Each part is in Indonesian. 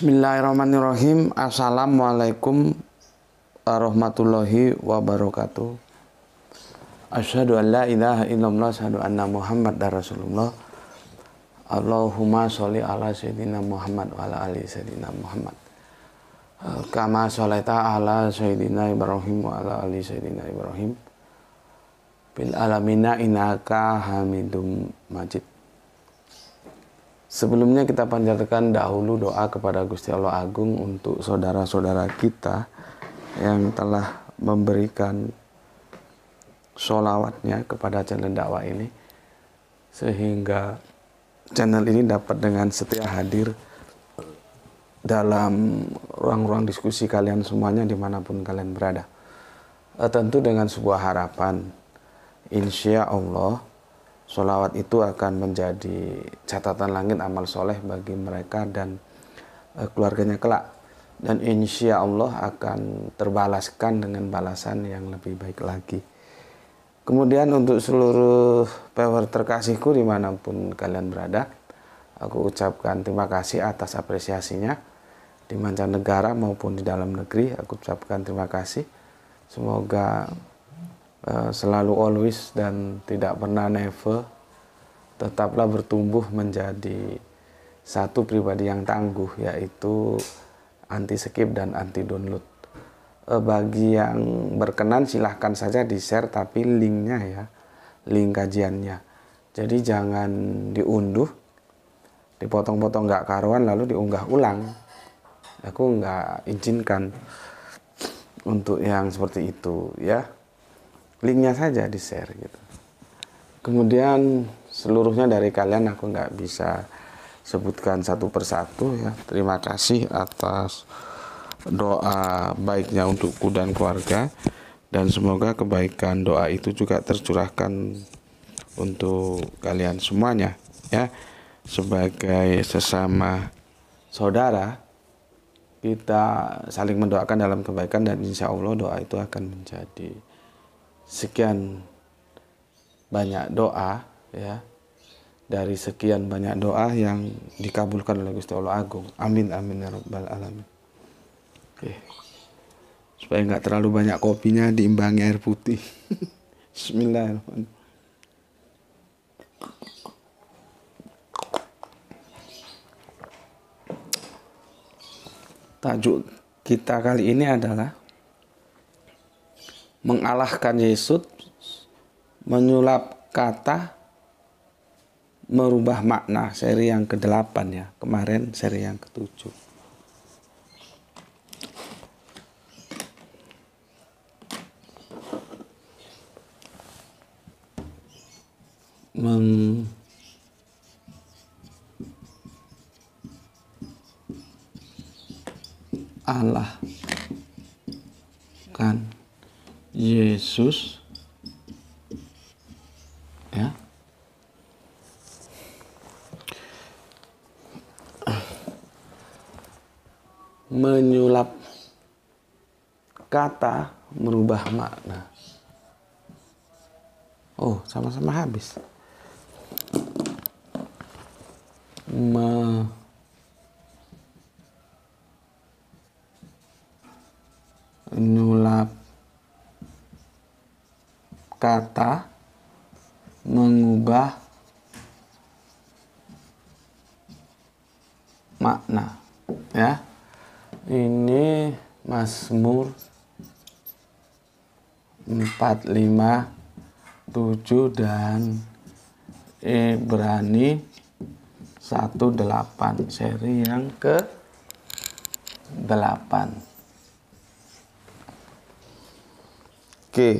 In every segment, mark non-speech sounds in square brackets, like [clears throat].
Bismillahirrahmanirrahim. Assalamualaikum warahmatullahi wabarakatuh. Asyadu an la ilaha illallah Asyadu anna Muhammad dan Rasulullah. Allahumma sholli ala sayyidina Muhammad wa ala ali sayyidina Muhammad. Eh, kama sholaita ala sayyidina Ibrahim wa ala ali sayyidina Ibrahim. Bil alamina inaka Hamidum Majid. Sebelumnya kita panjatkan dahulu doa kepada Gusti Allah Agung untuk saudara-saudara kita yang telah memberikan sholawatnya kepada channel dakwah ini sehingga channel ini dapat dengan setia hadir dalam ruang-ruang diskusi kalian semuanya dimanapun kalian berada. Eh, tentu dengan sebuah harapan, insya Allah Solawat itu akan menjadi catatan langit amal soleh bagi mereka dan eh, keluarganya kelak. Dan insya Allah akan terbalaskan dengan balasan yang lebih baik lagi. Kemudian untuk seluruh power terkasihku dimanapun kalian berada, aku ucapkan terima kasih atas apresiasinya di mancanegara maupun di dalam negeri. Aku ucapkan terima kasih. Semoga Eh, selalu always dan tidak pernah never tetaplah bertumbuh menjadi satu pribadi yang tangguh yaitu anti skip dan anti download eh, bagi yang berkenan silahkan saja di share tapi linknya ya link kajiannya jadi jangan diunduh dipotong-potong nggak karuan lalu diunggah ulang aku nggak izinkan untuk yang seperti itu ya linknya saja di share gitu kemudian seluruhnya dari kalian aku nggak bisa sebutkan satu persatu ya terima kasih atas doa baiknya untukku dan keluarga dan semoga kebaikan doa itu juga tercurahkan untuk kalian semuanya ya sebagai sesama saudara kita saling mendoakan dalam kebaikan dan insya Allah doa itu akan menjadi sekian banyak doa ya dari sekian banyak doa yang dikabulkan oleh Gusti Allah Agung. Amin amin ya rabbal alamin. Oke. Supaya nggak terlalu banyak kopinya diimbangi air putih. [laughs] Bismillahirrahmanirrahim. Tajuk kita kali ini adalah mengalahkan Yesus, menyulap kata, merubah makna. Seri yang ke-8 ya, kemarin seri yang ke-7. Meng Allah kan Yesus ya menyulap kata merubah makna. Oh, sama-sama habis. Me kata mengubah makna ya ini Mazmur 45 7 dan Ibrani 18 seri yang ke 8 Oke okay.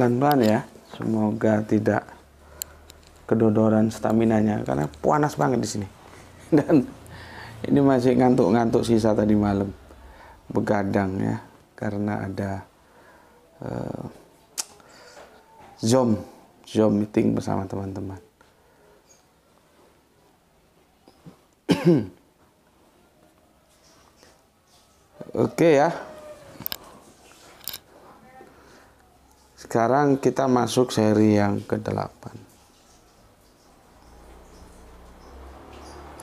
pelan-pelan ya semoga tidak kedodoran staminanya karena panas banget di sini [laughs] dan ini masih ngantuk-ngantuk sisa tadi malam begadang ya karena ada uh, eh, zoom zoom meeting bersama teman-teman [clears throat] oke okay, ya Sekarang kita masuk seri yang ke-8.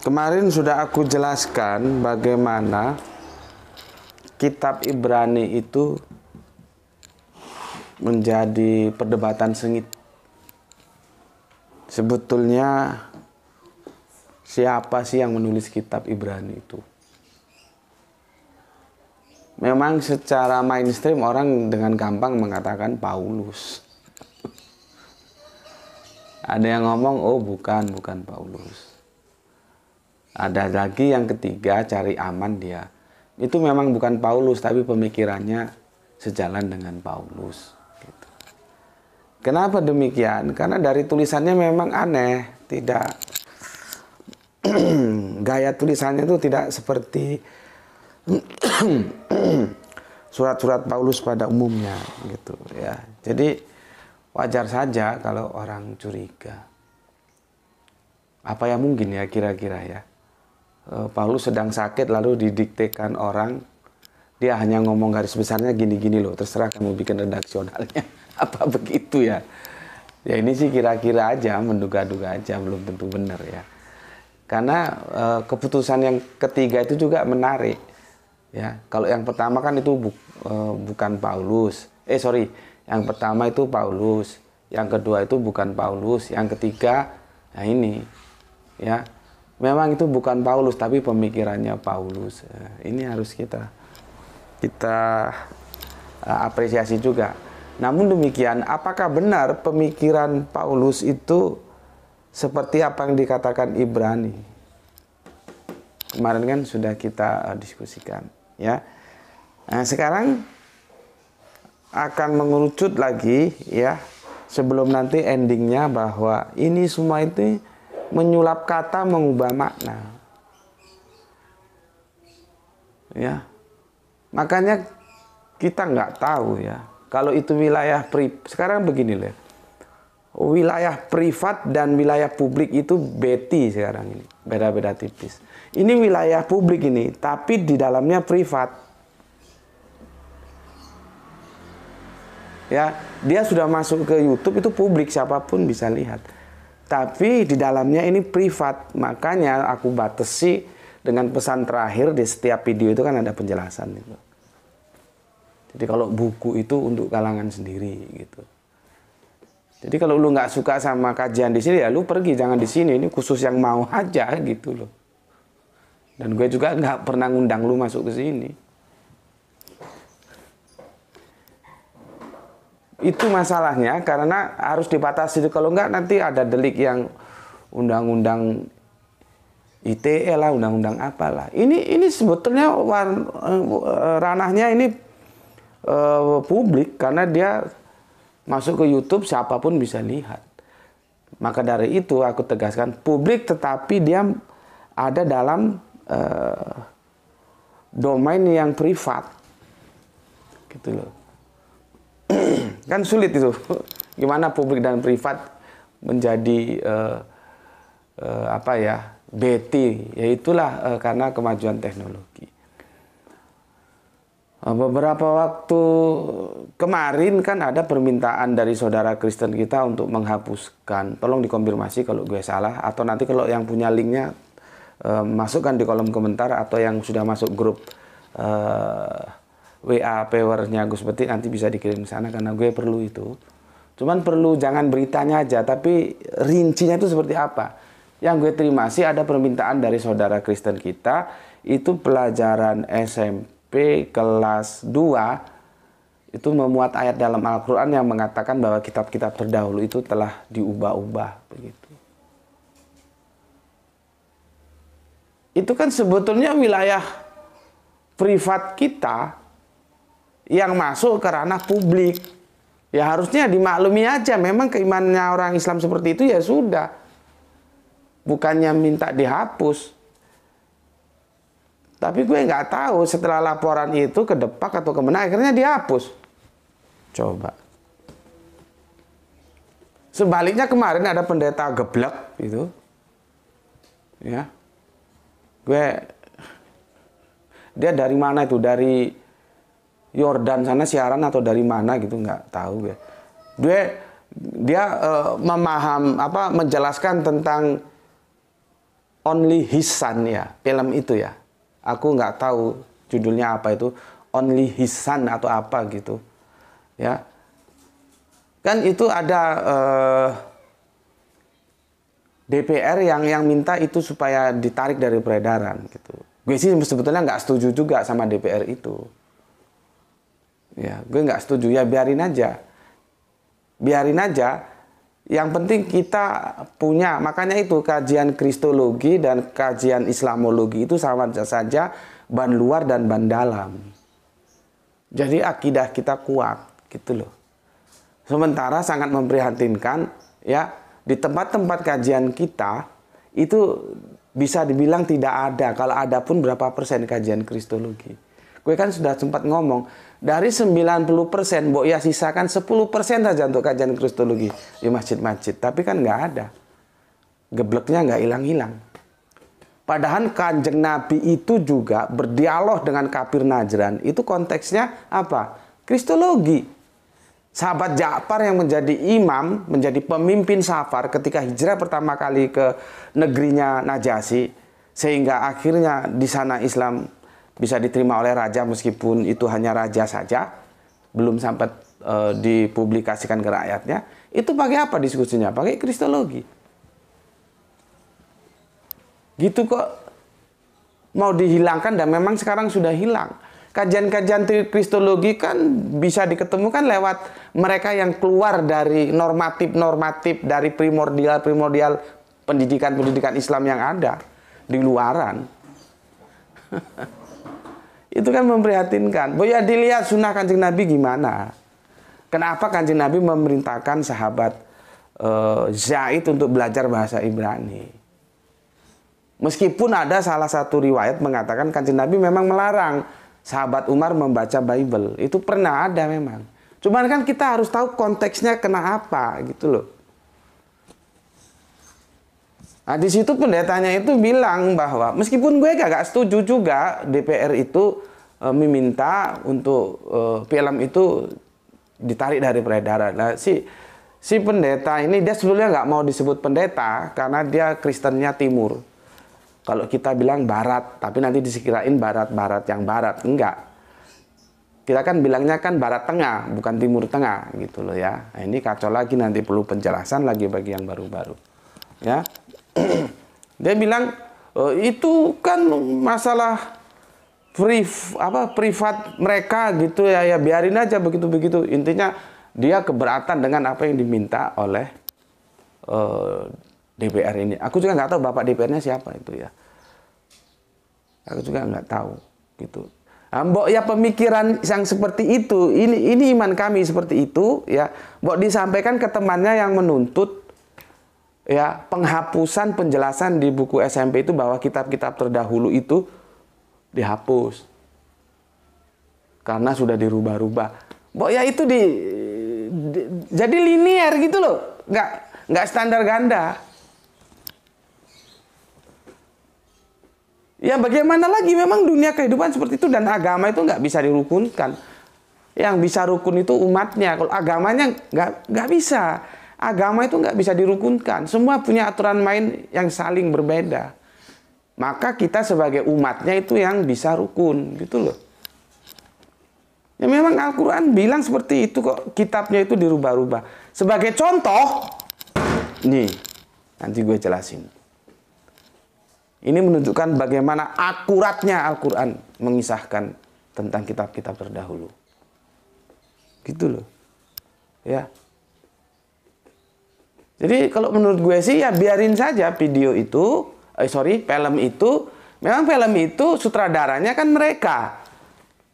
Kemarin sudah aku jelaskan bagaimana kitab Ibrani itu menjadi perdebatan sengit. Sebetulnya siapa sih yang menulis kitab Ibrani itu? memang secara mainstream orang dengan gampang mengatakan Paulus. Ada yang ngomong, oh bukan, bukan Paulus. Ada lagi yang ketiga, cari aman dia. Itu memang bukan Paulus, tapi pemikirannya sejalan dengan Paulus. Gitu. Kenapa demikian? Karena dari tulisannya memang aneh, tidak [clears throat] gaya tulisannya itu tidak seperti [coughs] surat-surat Paulus pada umumnya gitu ya. Jadi wajar saja kalau orang curiga. Apa yang mungkin ya kira-kira ya. E, Paulus sedang sakit lalu didiktekan orang dia hanya ngomong garis besarnya gini-gini loh terserah kamu bikin redaksionalnya [laughs] apa begitu ya ya ini sih kira-kira aja menduga-duga aja belum tentu benar ya karena e, keputusan yang ketiga itu juga menarik ya kalau yang pertama kan itu bu, e, eh, bukan Paulus eh sorry yang pertama itu Paulus yang kedua itu bukan Paulus yang ketiga ya ini ya memang itu bukan Paulus tapi pemikirannya Paulus eh, ini harus kita kita e, apresiasi juga namun demikian apakah benar pemikiran Paulus itu seperti apa yang dikatakan Ibrani kemarin kan sudah kita diskusikan ya. Nah, sekarang akan mengerucut lagi ya sebelum nanti endingnya bahwa ini semua itu menyulap kata mengubah makna. Ya. Makanya kita nggak tahu ya. Kalau itu wilayah pri sekarang begini loh. Wilayah privat dan wilayah publik itu beti sekarang ini. Beda-beda tipis. Ini wilayah publik ini, tapi di dalamnya privat. Ya, dia sudah masuk ke YouTube itu publik siapapun bisa lihat. Tapi di dalamnya ini privat, makanya aku batasi dengan pesan terakhir di setiap video itu kan ada penjelasan itu. Jadi kalau buku itu untuk kalangan sendiri gitu. Jadi kalau lu nggak suka sama kajian di sini ya lu pergi jangan di sini. Ini khusus yang mau [laughs] aja gitu loh. Dan gue juga nggak pernah ngundang lu masuk ke sini. Itu masalahnya karena harus dibatasi kalau nggak nanti ada delik yang undang-undang ITE lah, undang-undang apalah. Ini ini sebetulnya war, eh, ranahnya ini uh, publik karena dia masuk ke YouTube siapapun bisa lihat. Maka dari itu aku tegaskan publik tetapi dia ada dalam Eh, domain yang privat gitu loh [clears throat] kan sulit itu [laughs] gimana publik dan privat menjadi uh, uh, apa ya BT ya uh, karena kemajuan teknologi uh, beberapa waktu kemarin kan ada permintaan dari saudara Kristen kita untuk menghapuskan tolong dikonfirmasi kalau gue salah atau nanti kalau yang punya linknya Eh, masukkan di kolom komentar atau yang sudah masuk grup uh, eh, WA powernya Gus Peti nanti bisa dikirim ke sana karena gue perlu itu. Cuman perlu jangan beritanya aja tapi rincinya itu seperti apa. Yang gue terima sih ada permintaan dari saudara Kristen kita itu pelajaran SMP kelas 2 itu memuat ayat dalam Al-Qur'an yang mengatakan bahwa kitab-kitab terdahulu itu telah diubah-ubah begitu. itu kan sebetulnya wilayah privat kita yang masuk ke ranah publik. Ya harusnya dimaklumi aja, memang keimanannya orang Islam seperti itu ya sudah. Bukannya minta dihapus. Tapi gue nggak tahu setelah laporan itu ke depak atau ke mana akhirnya dihapus. Coba. Sebaliknya kemarin ada pendeta geblek itu Ya, gue dia dari mana itu dari Yordan sana siaran atau dari mana gitu nggak tahu gue gue dia uh, memaham apa menjelaskan tentang Only His Son ya film itu ya aku nggak tahu judulnya apa itu Only His Son atau apa gitu ya kan itu ada uh, DPR yang yang minta itu supaya ditarik dari peredaran gitu. Gue sih sebetulnya nggak setuju juga sama DPR itu. Ya, gue nggak setuju ya biarin aja. Biarin aja. Yang penting kita punya, makanya itu kajian kristologi dan kajian islamologi itu sama saja ban luar dan ban dalam. Jadi akidah kita kuat gitu loh. Sementara sangat memprihatinkan ya di tempat-tempat kajian kita itu bisa dibilang tidak ada. Kalau ada pun berapa persen kajian kristologi. Gue kan sudah sempat ngomong, dari 90 persen, Bu ya sisakan 10 persen saja untuk kajian kristologi di masjid-masjid. Tapi kan nggak ada. Gebleknya nggak hilang-hilang. Padahal kanjeng Nabi itu juga berdialog dengan kafir Najran. Itu konteksnya apa? Kristologi. Sahabat Ja'far yang menjadi imam, menjadi pemimpin Safar ketika hijrah pertama kali ke negerinya Najasyi sehingga akhirnya di sana Islam bisa diterima oleh raja meskipun itu hanya raja saja, belum sempat e, eh, dipublikasikan ke rakyatnya. Itu pakai apa diskusinya? Pakai kristologi. Gitu kok mau dihilangkan dan memang sekarang sudah hilang kajian-kajian kristologi kan bisa diketemukan lewat mereka yang keluar dari normatif-normatif dari primordial-primordial pendidikan-pendidikan Islam yang ada di luaran. [laughs] Itu kan memprihatinkan. Boya ya dilihat sunnah kancing Nabi gimana? Kenapa kancing Nabi memerintahkan sahabat uh, Zaid untuk belajar bahasa Ibrani? Meskipun ada salah satu riwayat mengatakan kancing Nabi memang melarang sahabat Umar membaca Bible. Itu pernah ada memang. Cuman kan kita harus tahu konteksnya kena apa gitu loh. Nah di situ pendetanya itu bilang bahwa meskipun gue gak, gak setuju juga DPR itu e, meminta untuk e, film itu ditarik dari peredaran. Nah, si si pendeta ini dia sebelumnya nggak mau disebut pendeta karena dia Kristennya Timur. Kalau kita bilang barat, tapi nanti disekirain barat-barat yang barat, enggak. Kita kan bilangnya kan barat tengah, bukan timur tengah gitu loh ya. Nah, ini kacau lagi nanti perlu penjelasan lagi bagi yang baru-baru. Ya. [clears throat] Dia bilang e, itu kan masalah priv, apa privat mereka gitu ya ya biarin aja begitu-begitu. Intinya dia keberatan dengan apa yang diminta oleh uh, DPR ini. Aku juga nggak tahu bapak DPR-nya siapa itu ya. Aku juga nggak tahu gitu. Ah, mbok ya pemikiran yang seperti itu, ini ini iman kami seperti itu ya. Mbok disampaikan ke temannya yang menuntut ya penghapusan penjelasan di buku SMP itu bahwa kitab-kitab terdahulu itu dihapus karena sudah dirubah-rubah. Mbok ya itu di, di jadi linear gitu loh, nggak nggak standar ganda. Ya bagaimana lagi memang dunia kehidupan seperti itu dan agama itu nggak bisa dirukunkan. Yang bisa rukun itu umatnya. Kalau agamanya nggak nggak bisa. Agama itu nggak bisa dirukunkan. Semua punya aturan main yang saling berbeda. Maka kita sebagai umatnya itu yang bisa rukun gitu loh. Ya memang Al-Quran bilang seperti itu kok kitabnya itu dirubah-rubah. Sebagai contoh, nih nanti gue jelasin. Ini menunjukkan bagaimana akuratnya Al-Quran mengisahkan tentang kitab-kitab terdahulu. Gitu loh. Ya. Jadi kalau menurut gue sih ya biarin saja video itu, eh sorry, film itu. Memang film itu sutradaranya kan mereka.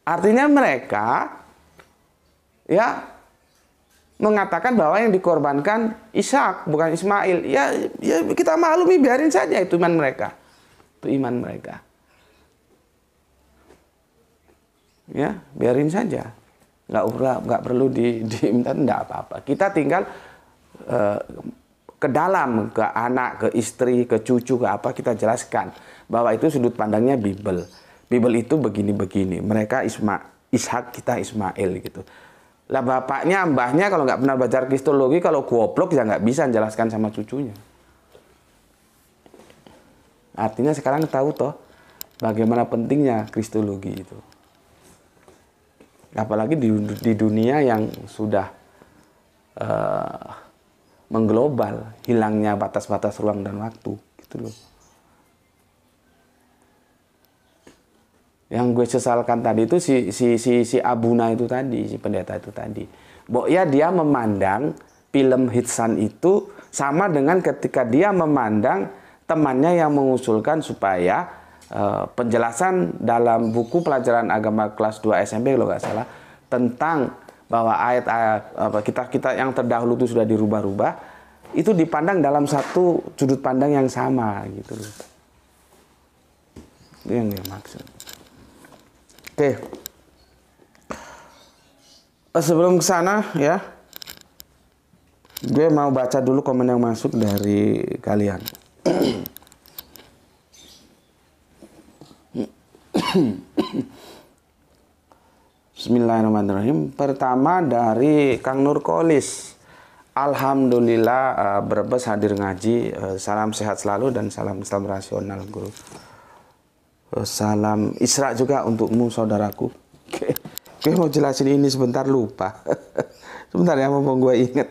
Artinya mereka ya mengatakan bahwa yang dikorbankan Ishak bukan Ismail. Ya, ya kita maklumi biarin saja itu iman mereka itu iman mereka. Ya, biarin saja. Nggak, nggak perlu di, diminta, [laughs] nggak apa-apa. Kita tinggal uh, ke dalam, ke anak, ke istri, ke cucu, ke apa, kita jelaskan. Bahwa itu sudut pandangnya Bible. Bible itu begini-begini. Mereka Isma, Ishak, kita Ismail gitu. Lah bapaknya, mbahnya kalau nggak pernah belajar kristologi, kalau goblok ya nggak bisa jelaskan sama cucunya. Artinya sekarang tahu toh bagaimana pentingnya kristologi itu. Apalagi di, di dunia yang sudah uh, mengglobal, hilangnya batas-batas ruang dan waktu gitu loh. Yang gue sesalkan tadi itu si si si si Abuna itu tadi, si pendeta itu tadi. Bok ya dia memandang film Hitsan itu sama dengan ketika dia memandang temannya yang mengusulkan supaya e, penjelasan dalam buku pelajaran agama kelas 2 SMP kalau nggak salah tentang bahwa ayat apa kita kita yang terdahulu itu sudah dirubah-rubah itu dipandang dalam satu sudut pandang yang sama gitu loh. Itu yang dia maksud. Oke. Eh, sebelum ke sana ya, gue mau baca dulu komen yang masuk dari kalian. Bismillahirrahmanirrahim. Pertama dari Kang Nur Nurkolis. Alhamdulillah uh, Brebes hadir ngaji. Eh, salam sehat selalu dan salam Islam rasional guru. Eh, salam Isra juga untukmu saudaraku. Oke, okay. mau jelasin ini sebentar lupa. [laughs] sebentar ya mau gue inget.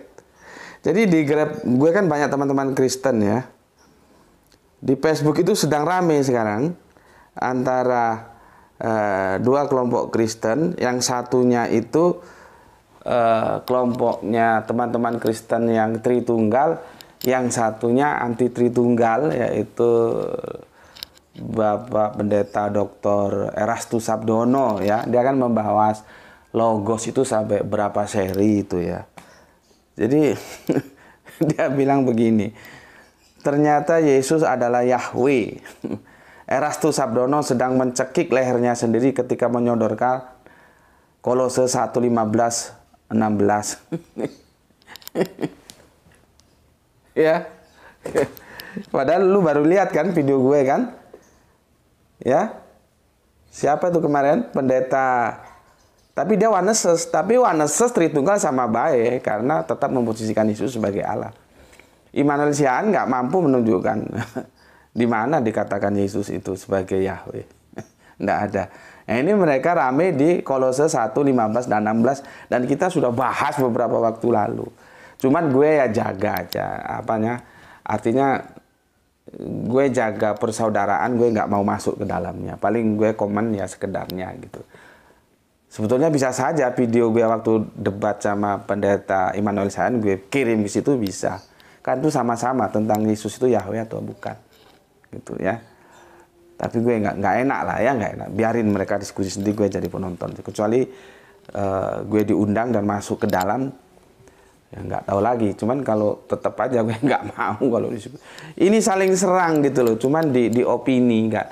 Jadi di Grab gue kan banyak teman-teman Kristen ya. Di Facebook itu sedang rame sekarang antara uh, dua kelompok Kristen, yang satunya itu uh, kelompoknya teman-teman Kristen yang Tritunggal, yang satunya anti Tritunggal yaitu Bapak Pendeta Dr. Erastus Sabdono ya. Dia kan membahas logos itu sampai berapa seri itu ya. Jadi [laughs] dia bilang begini, Ternyata Yesus adalah Yahweh. [laughs] Erastus Sabdono sedang mencekik lehernya sendiri ketika menyodorkan Kolose 1.15 16. [laughs] ya. Padahal lu baru lihat kan video gue kan? Ya. Siapa tuh kemarin? Pendeta. Tapi dia Waneses, tapi Waneses Tritunggal sama baik karena tetap memposisikan Yesus sebagai Allah. Immanuel Siaan nggak mampu menunjukkan [laughs] di mana dikatakan Yesus itu sebagai Yahweh. [laughs] Nggak ada. Nah, ini mereka rame di Kolose 1, 15, dan 16. Dan kita sudah bahas beberapa waktu lalu. Cuman gue ya jaga aja. Apanya, artinya gue jaga persaudaraan, gue nggak mau masuk ke dalamnya. Paling gue komen ya sekedarnya gitu. Sebetulnya bisa saja video gue waktu debat sama pendeta Immanuel Sian gue kirim ke situ bisa kan itu sama-sama tentang Yesus itu Yahweh atau bukan gitu ya tapi gue nggak nggak enak lah ya nggak enak biarin mereka diskusi sendiri gue jadi penonton kecuali uh, gue diundang dan masuk ke dalam ya nggak tahu lagi cuman kalau tetap aja gue [laughs] nggak mau kalau ini saling serang gitu loh cuman di di opini nggak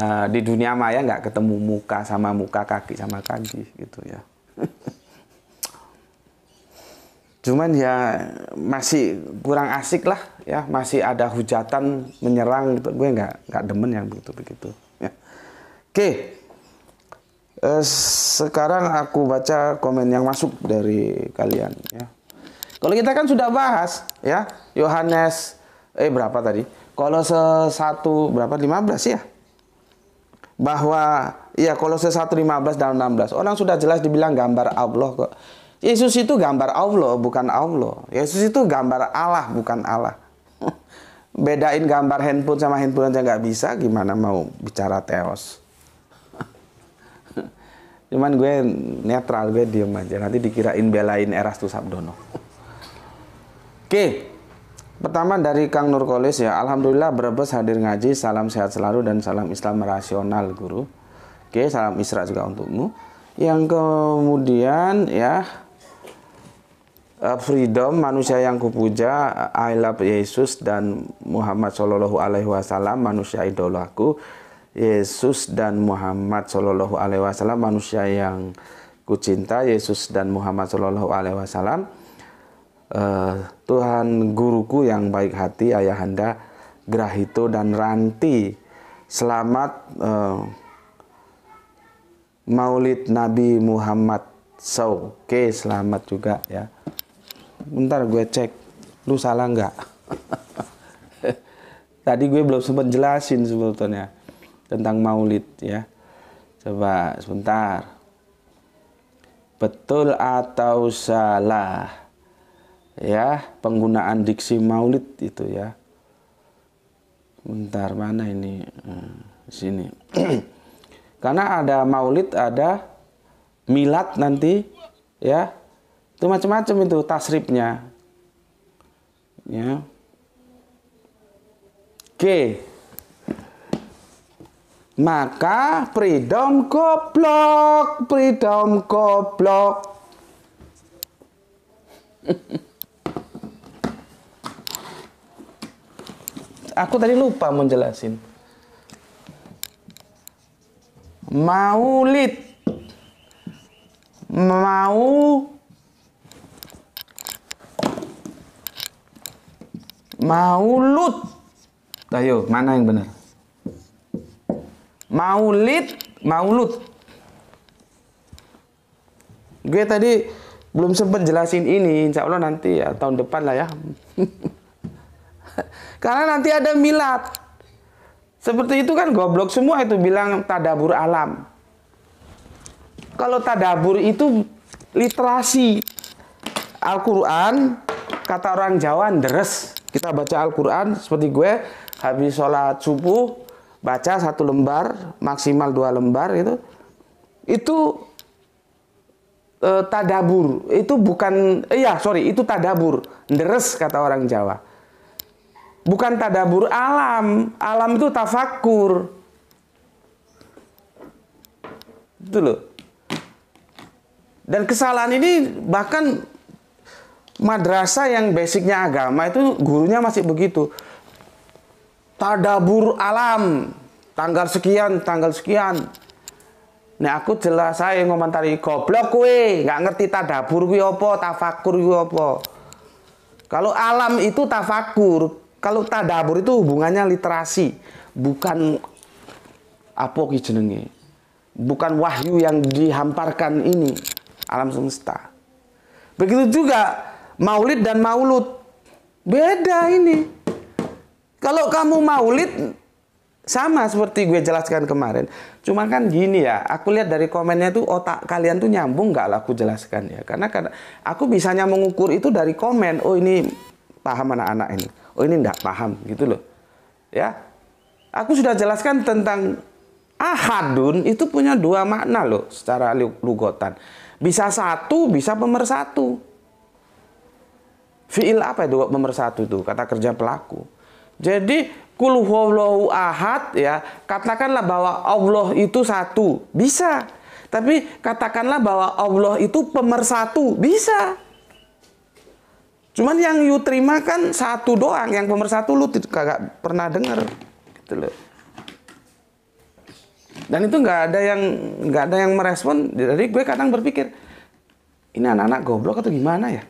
uh, di dunia maya nggak ketemu muka sama muka kaki sama kaki gitu ya [laughs] cuman ya masih kurang asik lah ya masih ada hujatan menyerang gitu gue nggak nggak demen yang begitu begitu ya. oke eh, sekarang aku baca komen yang masuk dari kalian ya kalau kita kan sudah bahas ya Yohanes eh berapa tadi kalau satu berapa 15 ya bahwa ya kalau satu 15 dan 16 orang sudah jelas dibilang gambar Allah kok Yesus itu gambar Allah bukan Allah. Yesus itu gambar Allah bukan Allah. [laughs] Bedain gambar handphone sama handphone aja nggak bisa, gimana mau bicara teos? [laughs] Cuman gue netral, gue diem aja. Nanti dikirain belain Erastus Sabdono. [laughs] Oke, pertama dari Kang Nurkolis ya. Alhamdulillah Brebes hadir ngaji. Salam sehat selalu dan salam Islam rasional, guru. Oke, salam Isra juga untukmu. Yang kemudian ya Eh, freedom manusia yang kupuja I love Yesus dan Muhammad Shallallahu Alaihi Wasallam manusia idolaku Yesus dan Muhammad Shallallahu Alaihi Wasallam manusia yang kucinta Yesus dan Muhammad Shallallahu Alaihi Wasallam eh, Tuhan guruku yang baik hati ayahanda Grahito dan Ranti selamat eh, Maulid Nabi Muhammad oke okay, selamat juga ya bentar gue cek lu salah nggak [laughs] tadi gue belum sempat jelasin sebetulnya tentang maulid ya coba sebentar betul atau salah ya penggunaan diksi maulid itu ya bentar mana ini hmm, sini [clears throat] karena ada maulid ada milat nanti ya itu macam-macam itu tasribnya ya oke maka freedom goblok freedom goblok [laughs] aku tadi lupa menjelasin maulid mau Maulud. Tayo, mana yang benar? Maulid, maulud. Gue tadi belum sempat jelasin ini, insya Allah nanti ya tahun depan lah ya. [laughs] Karena nanti ada milat. Seperti itu kan goblok semua itu bilang tadabur alam. Kalau tadabur itu literasi Al-Quran, kata orang Jawa, deres. Kita baca Al-Quran seperti gue habis sholat subuh baca satu lembar maksimal dua lembar gitu. itu itu eh, e, tadabur itu bukan eh, iya eh, sorry itu tadabur deres kata orang Jawa bukan tadabur alam alam itu tafakur itu loh dan kesalahan ini bahkan madrasah yang basicnya agama itu gurunya masih begitu. Tadabur alam, tanggal sekian, tanggal sekian. Nah aku jelas saya ngomentari goblok kue, nggak ngerti tadabur kue apa, tafakur kue apa. Kalau alam itu tafakur, kalau tadabur itu hubungannya literasi, bukan apa Bukan wahyu yang dihamparkan ini alam semesta. Begitu juga Maulid dan maulud. Beda ini. Kalau kamu maulid sama seperti gue jelaskan kemarin. Cuma kan gini ya, aku lihat dari komennya tuh otak kalian tuh nyambung nggak lah aku jelaskan ya. Karena kan aku bisanya mengukur itu dari komen. Oh ini paham anak-anak ini. Oh ini nggak paham gitu loh. Ya, aku sudah jelaskan tentang ahadun itu punya dua makna loh secara lugotan. Bisa satu, bisa pemersatu. Fiil apa itu pemersatu itu? Kata kerja pelaku. Jadi kul huwallahu ahad ya, katakanlah bahwa Allah itu satu. Bisa. Tapi katakanlah bahwa Allah itu pemersatu. Bisa. Cuman yang you terima kan satu doang, yang pemersatu lu kagak pernah dengar Gitu loh. Dan itu nggak ada yang nggak ada yang merespon. Jadi gue kadang berpikir, ini anak-anak goblok atau gimana ya?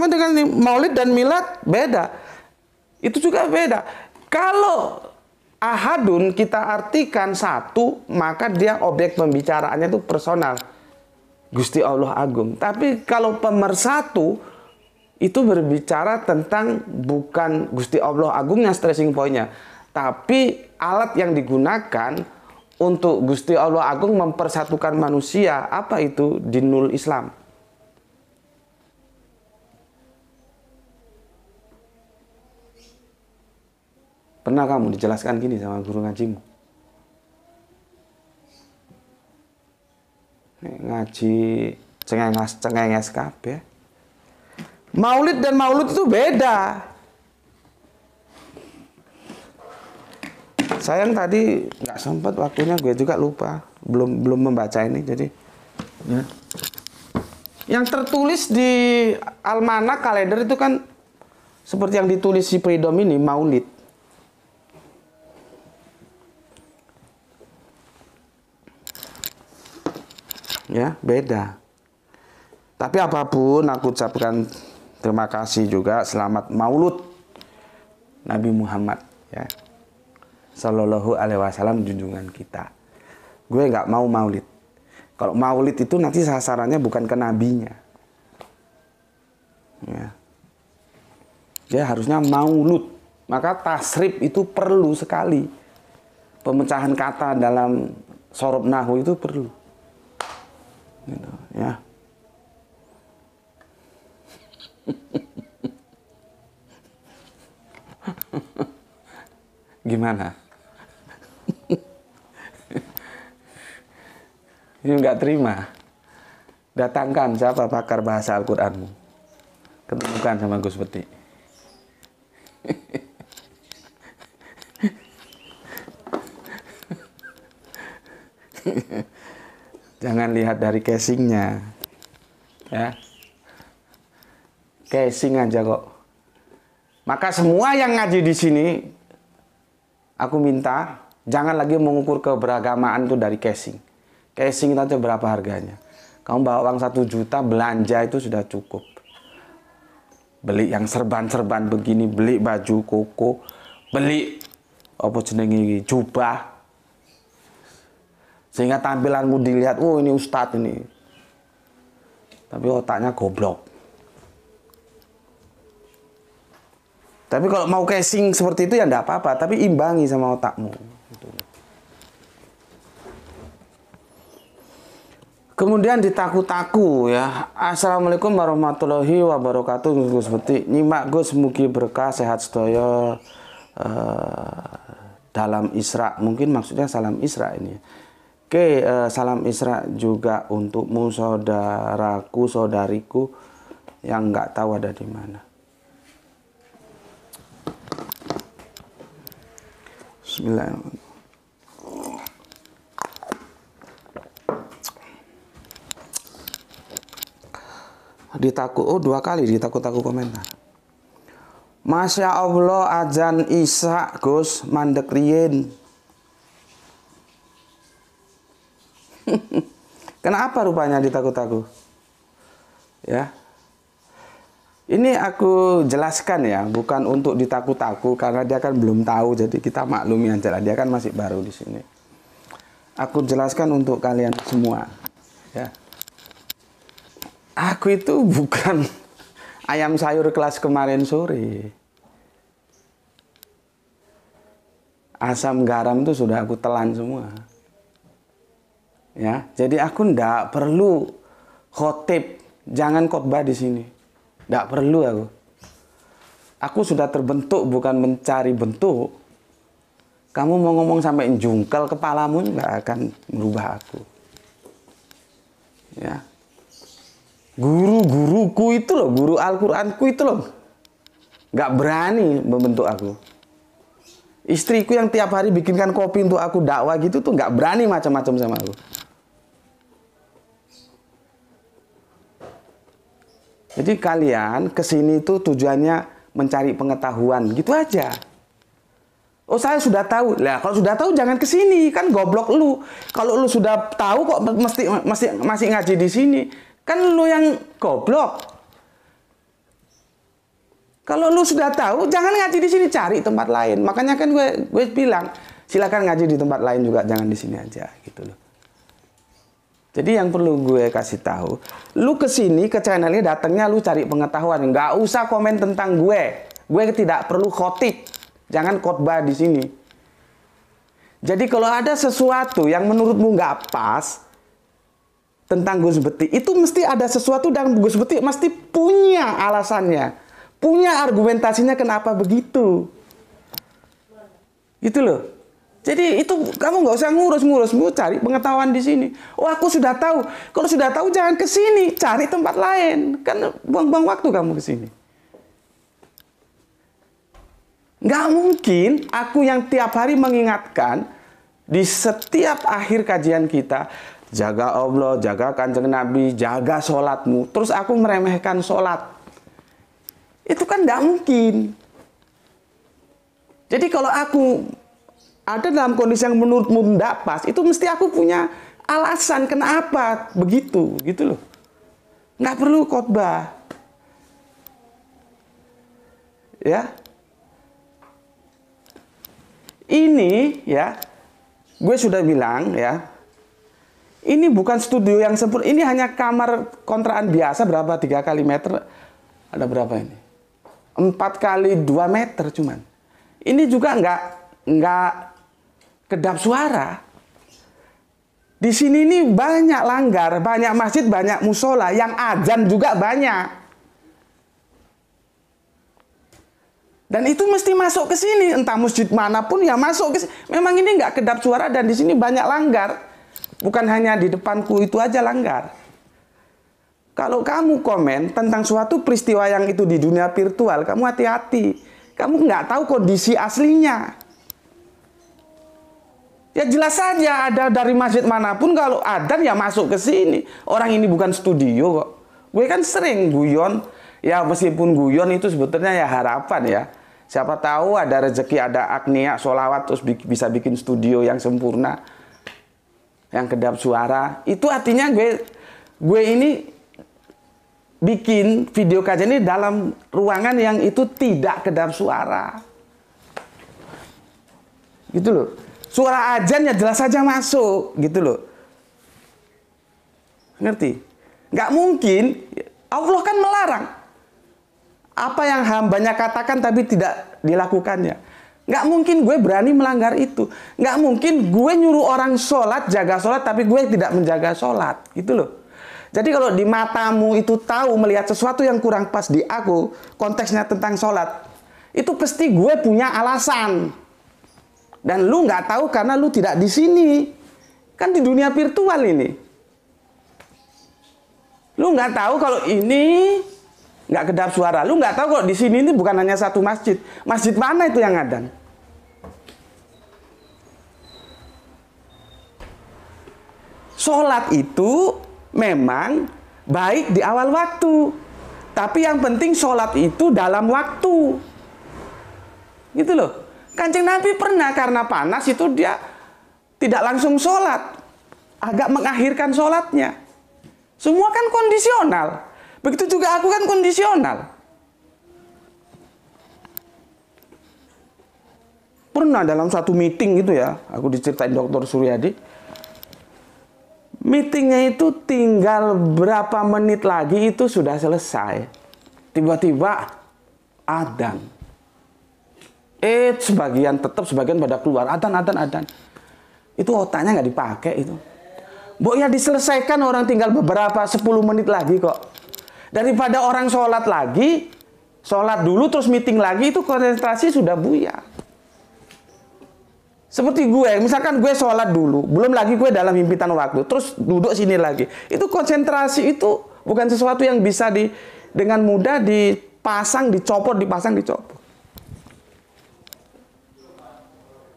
Sama dengan Maulid dan Milad beda. Itu juga beda. Kalau ahadun kita artikan satu, maka dia objek pembicaraannya itu personal. Gusti Allah Agung. Tapi kalau pemersatu itu berbicara tentang bukan Gusti Allah Agung yang stressing pointnya. Tapi alat yang digunakan untuk Gusti Allah Agung mempersatukan manusia, apa itu dinul Islam? Pernah kamu dijelaskan gini sama guru ngajimu? ngaji cengengas cengengas kabeh. Ya. Maulid dan maulud itu beda. Sayang tadi nggak sempat waktunya gue juga lupa, belum belum membaca ini jadi ya. Yang tertulis di almanak kalender itu kan seperti yang ditulis si Pridom ini maulid. ya beda tapi apapun aku ucapkan terima kasih juga selamat maulud Nabi Muhammad ya Sallallahu alaihi wasallam junjungan kita gue nggak mau maulid kalau maulid itu nanti sasarannya bukan ke nabinya ya dia harusnya maulud maka tasrif itu perlu sekali pemecahan kata dalam sorob nahu itu perlu gitu ya [laughs] gimana [laughs] ini nggak terima datangkan siapa pakar bahasa Al-Quranmu ketemukan sama Gus Petik jangan lihat dari casingnya ya casing aja kok maka semua yang ngaji di sini aku minta jangan lagi mengukur keberagamaan tuh dari casing casing itu berapa harganya kamu bawa uang satu juta belanja itu sudah cukup beli yang serban-serban begini beli baju koko beli apa jenenge jubah sehingga tampilanmu dilihat, oh ini ustadz ini. Tapi otaknya goblok. Tapi kalau mau casing seperti itu ya enggak apa-apa, tapi imbangi sama otakmu. Kemudian ditaku-taku ya. Assalamualaikum warahmatullahi wabarakatuh Gus Beti. Nyimak Gus mugi berkah sehat sedaya uh, dalam Isra. Mungkin maksudnya salam Isra ini. Oke, uh, salam Isra juga untukmu saudaraku, saudariku yang nggak tahu ada di mana. Bismillahirrahmanirrahim. Ditakut, oh dua kali ditakut-takut komentar. Masya Allah ajan Isa Gus mandek [laughs] Kenapa rupanya ditakut takut Ya. Ini aku jelaskan ya, bukan untuk ditakut takut karena dia kan belum tahu jadi kita maklumi aja lah. Dia kan masih baru di sini. Aku jelaskan untuk kalian semua. Ya. Aku itu bukan [laughs] ayam sayur kelas kemarin sore. Asam garam itu sudah aku telan semua Ya, jadi aku ndak perlu khotib, jangan khotbah di sini. Ndak perlu aku. Aku sudah terbentuk bukan mencari bentuk. Kamu mau ngomong sampai jungkel kepalamu nggak akan merubah aku. Ya. Guru-guruku itu loh, guru Al-Qur'anku itu loh. Nggak berani membentuk aku istriku yang tiap hari bikinkan kopi untuk aku dakwah gitu tuh nggak berani macam-macam sama aku. Jadi kalian kesini itu tujuannya mencari pengetahuan, gitu aja. Oh saya sudah tahu. Lah kalau sudah tahu jangan kesini kan goblok lu. Kalau lu sudah tahu kok mesti masih masih ngaji di sini kan lu yang goblok. Kalau lu sudah tahu jangan ngaji di sini cari tempat lain. Makanya kan gue gue bilang silakan ngaji di tempat lain juga jangan di sini aja gitu loh. Jadi yang perlu gue kasih tahu, lu kesini ke channelnya datangnya lu cari pengetahuan, nggak usah komen tentang gue. Gue tidak perlu khotik, jangan khotbah di sini. Jadi kalau ada sesuatu yang menurutmu nggak pas tentang Gus Beti, itu mesti ada sesuatu dan Gus Beti mesti punya alasannya, punya argumentasinya kenapa begitu. Itu loh. Jadi itu kamu nggak usah ngurus-ngurus, cari pengetahuan di sini. Oh aku sudah tahu. Kalau sudah tahu jangan ke sini, cari tempat lain. Kan buang-buang waktu kamu ke sini. Nggak mungkin aku yang tiap hari mengingatkan di setiap akhir kajian kita, jaga Allah, jaga kanjeng Nabi, jaga sholatmu. Terus aku meremehkan sholat. Itu kan nggak mungkin. Jadi kalau aku ada dalam kondisi yang menurutmu tidak pas, itu mesti aku punya alasan kenapa begitu, gitu loh. Nggak perlu khotbah. Ya. Ini ya, gue sudah bilang ya, ini bukan studio yang sempurna, ini hanya kamar kontrakan biasa berapa? 3 kali meter, ada berapa ini? 4 kali 2 meter cuman. Ini juga nggak nggak kedap suara. Di sini ini banyak langgar, banyak masjid, banyak musola, yang azan juga banyak. Dan itu mesti masuk ke sini, entah masjid manapun yang masuk ke sini. Memang ini nggak kedap suara dan di sini banyak langgar. Bukan hanya di depanku itu aja langgar. Kalau kamu komen tentang suatu peristiwa yang itu di dunia virtual, kamu hati-hati. Kamu nggak tahu kondisi aslinya. Ya jelas saja ada dari masjid manapun kalau ada ya masuk ke sini. Orang ini bukan studio kok. Gue kan sering guyon. Ya meskipun guyon itu sebetulnya ya harapan ya. Siapa tahu ada rezeki, ada agnia, solawat, terus bisa bikin studio yang sempurna. Yang kedap suara. Itu artinya gue gue ini bikin video kajian ini dalam ruangan yang itu tidak kedap suara. Gitu loh. Suara ajan ya jelas saja masuk gitu loh. Ngerti? Gak mungkin Allah kan melarang apa yang hambanya katakan tapi tidak dilakukannya. gak mungkin gue berani melanggar itu. Gak mungkin gue nyuruh orang sholat, jaga sholat, tapi gue tidak menjaga sholat. Gitu loh. Jadi kalau di matamu itu tahu melihat sesuatu yang kurang pas di aku, konteksnya tentang sholat, itu pasti gue punya alasan. Dan lu nggak tahu karena lu tidak di sini. Kan di dunia virtual ini. Lu nggak tahu kalau ini nggak kedap suara. Lu nggak tahu kalau di sini ini bukan hanya satu masjid. Masjid mana itu yang ada? Sholat itu memang baik di awal waktu. Tapi yang penting sholat itu dalam waktu. Gitu loh. Kancing Nabi pernah karena panas itu dia tidak langsung sholat. Agak mengakhirkan sholatnya. Semua kan kondisional. Begitu juga aku kan kondisional. Pernah dalam satu meeting gitu ya, aku diceritain dokter Suryadi. Meetingnya itu tinggal berapa menit lagi itu sudah selesai. Tiba-tiba Adam Eh, sebagian tetap sebagian pada keluar. Adan, adan, adan. Itu otaknya nggak dipakai itu. Bu, ya diselesaikan orang tinggal beberapa sepuluh menit lagi kok. Daripada orang sholat lagi, sholat dulu terus meeting lagi itu konsentrasi sudah buya. Seperti gue, misalkan gue sholat dulu, belum lagi gue dalam himpitan waktu, terus duduk sini lagi. Itu konsentrasi itu bukan sesuatu yang bisa di dengan mudah dipasang, dicopot, dipasang, dicopot.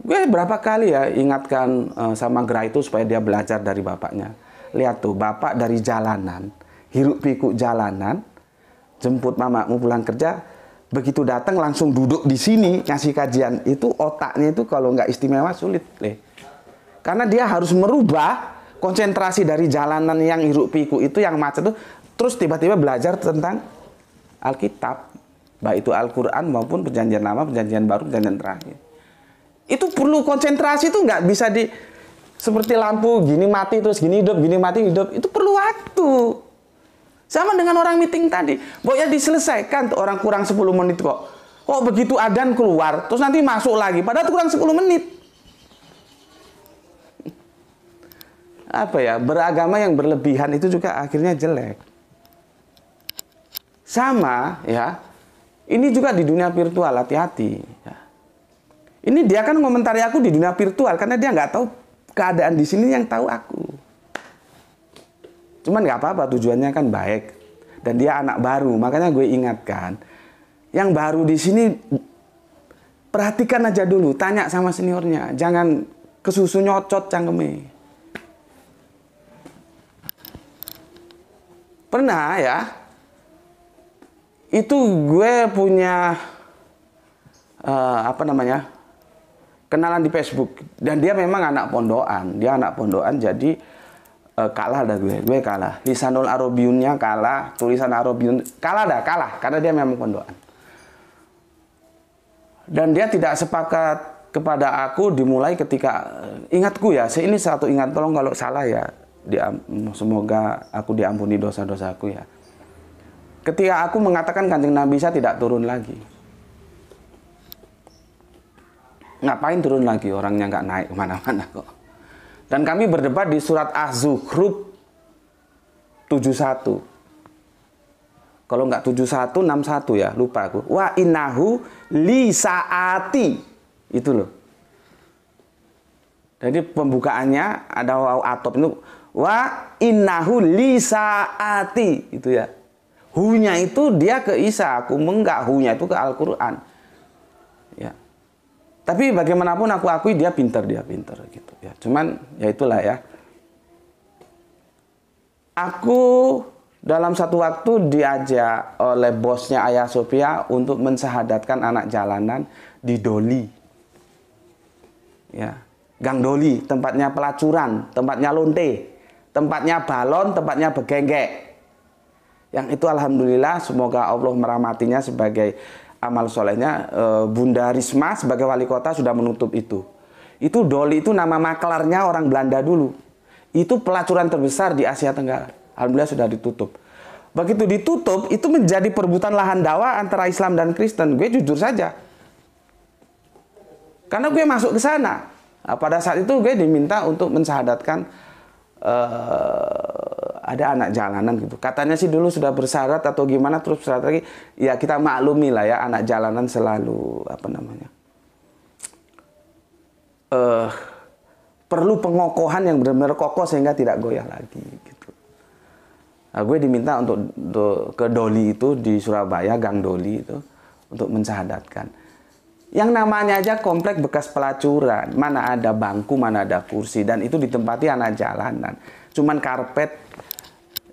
gue berapa kali ya ingatkan uh, sama Gerai itu supaya dia belajar dari bapaknya. Lihat tuh, bapak dari jalanan, hirup pikuk jalanan, jemput mamamu pulang kerja, begitu datang langsung duduk di sini ngasih kajian. Itu otaknya itu kalau nggak istimewa sulit, leh. Karena dia harus merubah konsentrasi dari jalanan yang hirup pikuk itu yang macet tuh terus tiba-tiba belajar tentang Alkitab, baik itu Al-Qur'an maupun perjanjian lama, perjanjian baru, perjanjian terakhir itu perlu konsentrasi itu nggak bisa di seperti lampu gini mati terus gini hidup gini mati hidup itu perlu waktu sama dengan orang meeting tadi pokoknya diselesaikan tuh orang kurang 10 menit kok kok begitu adan keluar terus nanti masuk lagi pada kurang 10 menit apa ya beragama yang berlebihan itu juga akhirnya jelek sama ya ini juga di dunia virtual hati-hati ya. -hati. Ini dia kan komentari aku di dunia virtual karena dia nggak tahu keadaan di sini yang tahu aku. Cuman nggak apa-apa tujuannya kan baik dan dia anak baru makanya gue ingatkan yang baru di sini perhatikan aja dulu tanya sama seniornya jangan kesusu nyocot cangkeme. Pernah ya itu gue punya uh, apa namanya kenalan di Facebook dan dia memang anak pondokan dia anak pondokan jadi uh, kalah dah gue gue kalah lisanul arabiunnya kalah tulisan arabiun kalah dah kalah karena dia memang pondokan dan dia tidak sepakat kepada aku dimulai ketika eh, ingatku ya ini satu ingat tolong kalau salah ya semoga aku diampuni dosa-dosaku ya ketika aku mengatakan kancing nabi saya tidak turun lagi ngapain turun lagi orangnya nggak naik kemana-mana kok. Dan kami berdebat di surat Az-Zukhruf 71. Kalau nggak 71, 61 ya, lupa aku. Wa innahu li saati. Itu loh. Jadi pembukaannya ada waw atop itu wa innahu li saati itu ya. Hunya itu dia ke Isa, aku menggak hunya itu ke Al-Qur'an. Ya. Tapi bagaimanapun aku akui dia pinter, dia pinter gitu ya. Cuman ya itulah ya. Aku dalam satu waktu diajak oleh bosnya Ayah Sofia untuk mensahadatkan anak jalanan di Doli. Ya, Gang Doli, tempatnya pelacuran, tempatnya lonte, tempatnya balon, tempatnya begenggek. Yang itu alhamdulillah semoga Allah merahmatinya sebagai amal solehnya e, Bunda Risma sebagai wali kota sudah menutup itu. Itu Doli itu nama maklarnya orang Belanda dulu. Itu pelacuran terbesar di Asia Tenggara. Alhamdulillah sudah ditutup. Begitu ditutup, itu menjadi perebutan lahan dawa antara Islam dan Kristen. Gue jujur saja. Karena gue masuk ke sana. Nah, pada saat itu gue diminta untuk mensahadatkan eh, ada anak jalanan gitu. Katanya sih dulu sudah bersyarat atau gimana terus bersyarat lagi. Ya kita maklumi lah ya anak jalanan selalu apa namanya. Uh, perlu pengokohan yang benar-benar kokoh sehingga tidak goyah lagi gitu. Nah, gue diminta untuk, untuk ke Doli itu di Surabaya, Gang Doli itu untuk mencahadatkan. Yang namanya aja komplek bekas pelacuran, mana ada bangku, mana ada kursi dan itu ditempati anak jalanan. Cuman karpet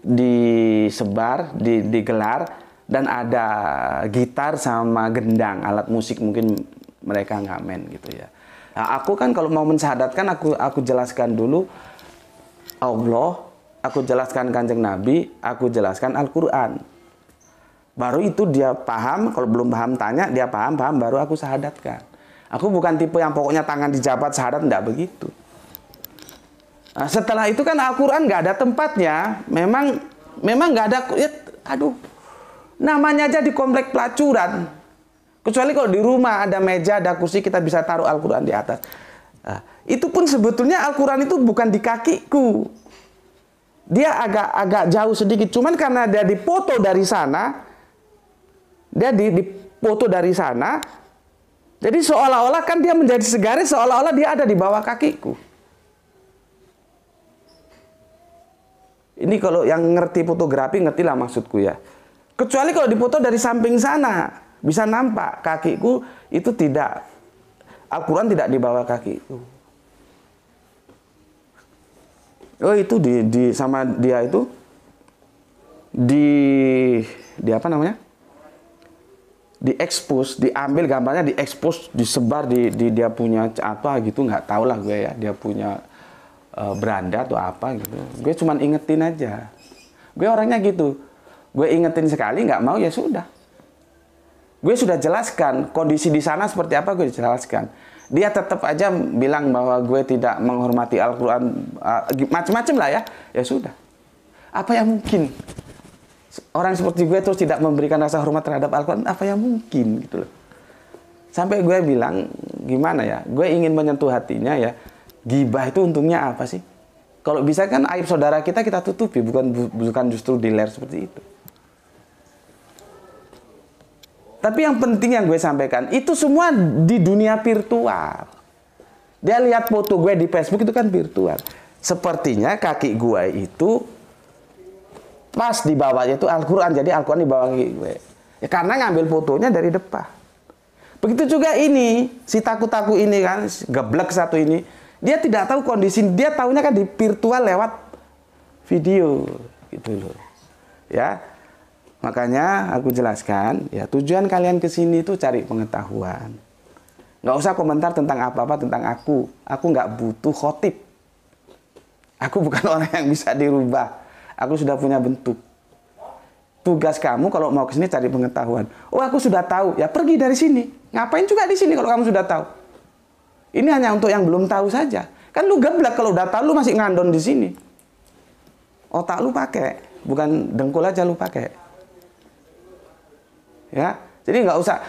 disebar, di, digelar dan ada gitar sama gendang alat musik mungkin mereka nggak main gitu ya. Nah, aku kan kalau mau mensahadatkan aku aku jelaskan dulu Allah, aku jelaskan kanjeng Nabi, aku jelaskan Al-Quran. Baru itu dia paham, kalau belum paham tanya, dia paham, paham, baru aku sahadatkan. Aku bukan tipe yang pokoknya tangan dijabat sahadat, enggak begitu. Nah, setelah itu kan Al-Quran nggak ada tempatnya. Memang memang nggak ada. Ya, aduh, namanya aja di komplek pelacuran. Kecuali kalau di rumah ada meja, ada kursi, kita bisa taruh Al-Quran di atas. Nah, itu pun sebetulnya Al-Quran itu bukan di kakiku. Dia agak agak jauh sedikit. Cuman karena dia dipoto dari sana, dia di, dipoto dari sana, jadi seolah-olah kan dia menjadi segaris, seolah-olah dia ada di bawah kakiku. Ini kalau yang ngerti fotografi ngertilah maksudku ya. Kecuali kalau dipoto dari samping sana, bisa nampak kakiku itu tidak Al-Qur'an tidak di bawah kakiku. Oh itu di, di sama dia itu di di apa namanya? di expose diambil gambarnya di expose disebar di, di dia punya apa gitu nggak tahu lah gue ya dia punya uh, beranda atau apa gitu gue cuman ingetin aja gue orangnya gitu gue ingetin sekali nggak mau ya sudah gue sudah jelaskan kondisi di sana seperti apa gue jelaskan dia tetap aja bilang bahwa gue tidak menghormati Al-Quran uh, eh, macam-macam lah ya ya sudah apa yang mungkin orang seperti gue terus tidak memberikan rasa hormat terhadap Al-Quran apa yang mungkin gitu loh sampai gue bilang gimana ya gue ingin menyentuh hatinya ya Gibah itu untungnya apa sih? Kalau bisa kan aib saudara kita kita tutupi, bukan bukan justru diler seperti itu. Tapi yang penting yang gue sampaikan, itu semua di dunia virtual. Dia lihat foto gue di Facebook itu kan virtual. Sepertinya kaki gue itu pas di bawahnya itu Al-Quran. Jadi Al-Quran di bawah kaki gue. Ya, karena ngambil fotonya dari depan. Begitu juga ini, si taku-taku ini kan, geblek satu ini dia tidak tahu kondisi, dia tahunya kan di virtual lewat video gitu loh. Ya. Makanya aku jelaskan, ya tujuan kalian ke sini itu cari pengetahuan. Nggak usah komentar tentang apa-apa tentang aku. Aku nggak butuh khotib. Aku [laughs] bukan orang yang bisa dirubah. Aku sudah punya bentuk. Tugas kamu kalau mau ke sini cari pengetahuan. Oh, aku sudah tahu. Ya pergi dari sini. Ngapain juga di sini kalau kamu sudah tahu? Ini hanya untuk yang belum tahu saja. Kan lu geblek kalau data lu masih ngandon di sini. Otak lu pakai, bukan dengkul aja lu pakai. Ya, jadi nggak usah.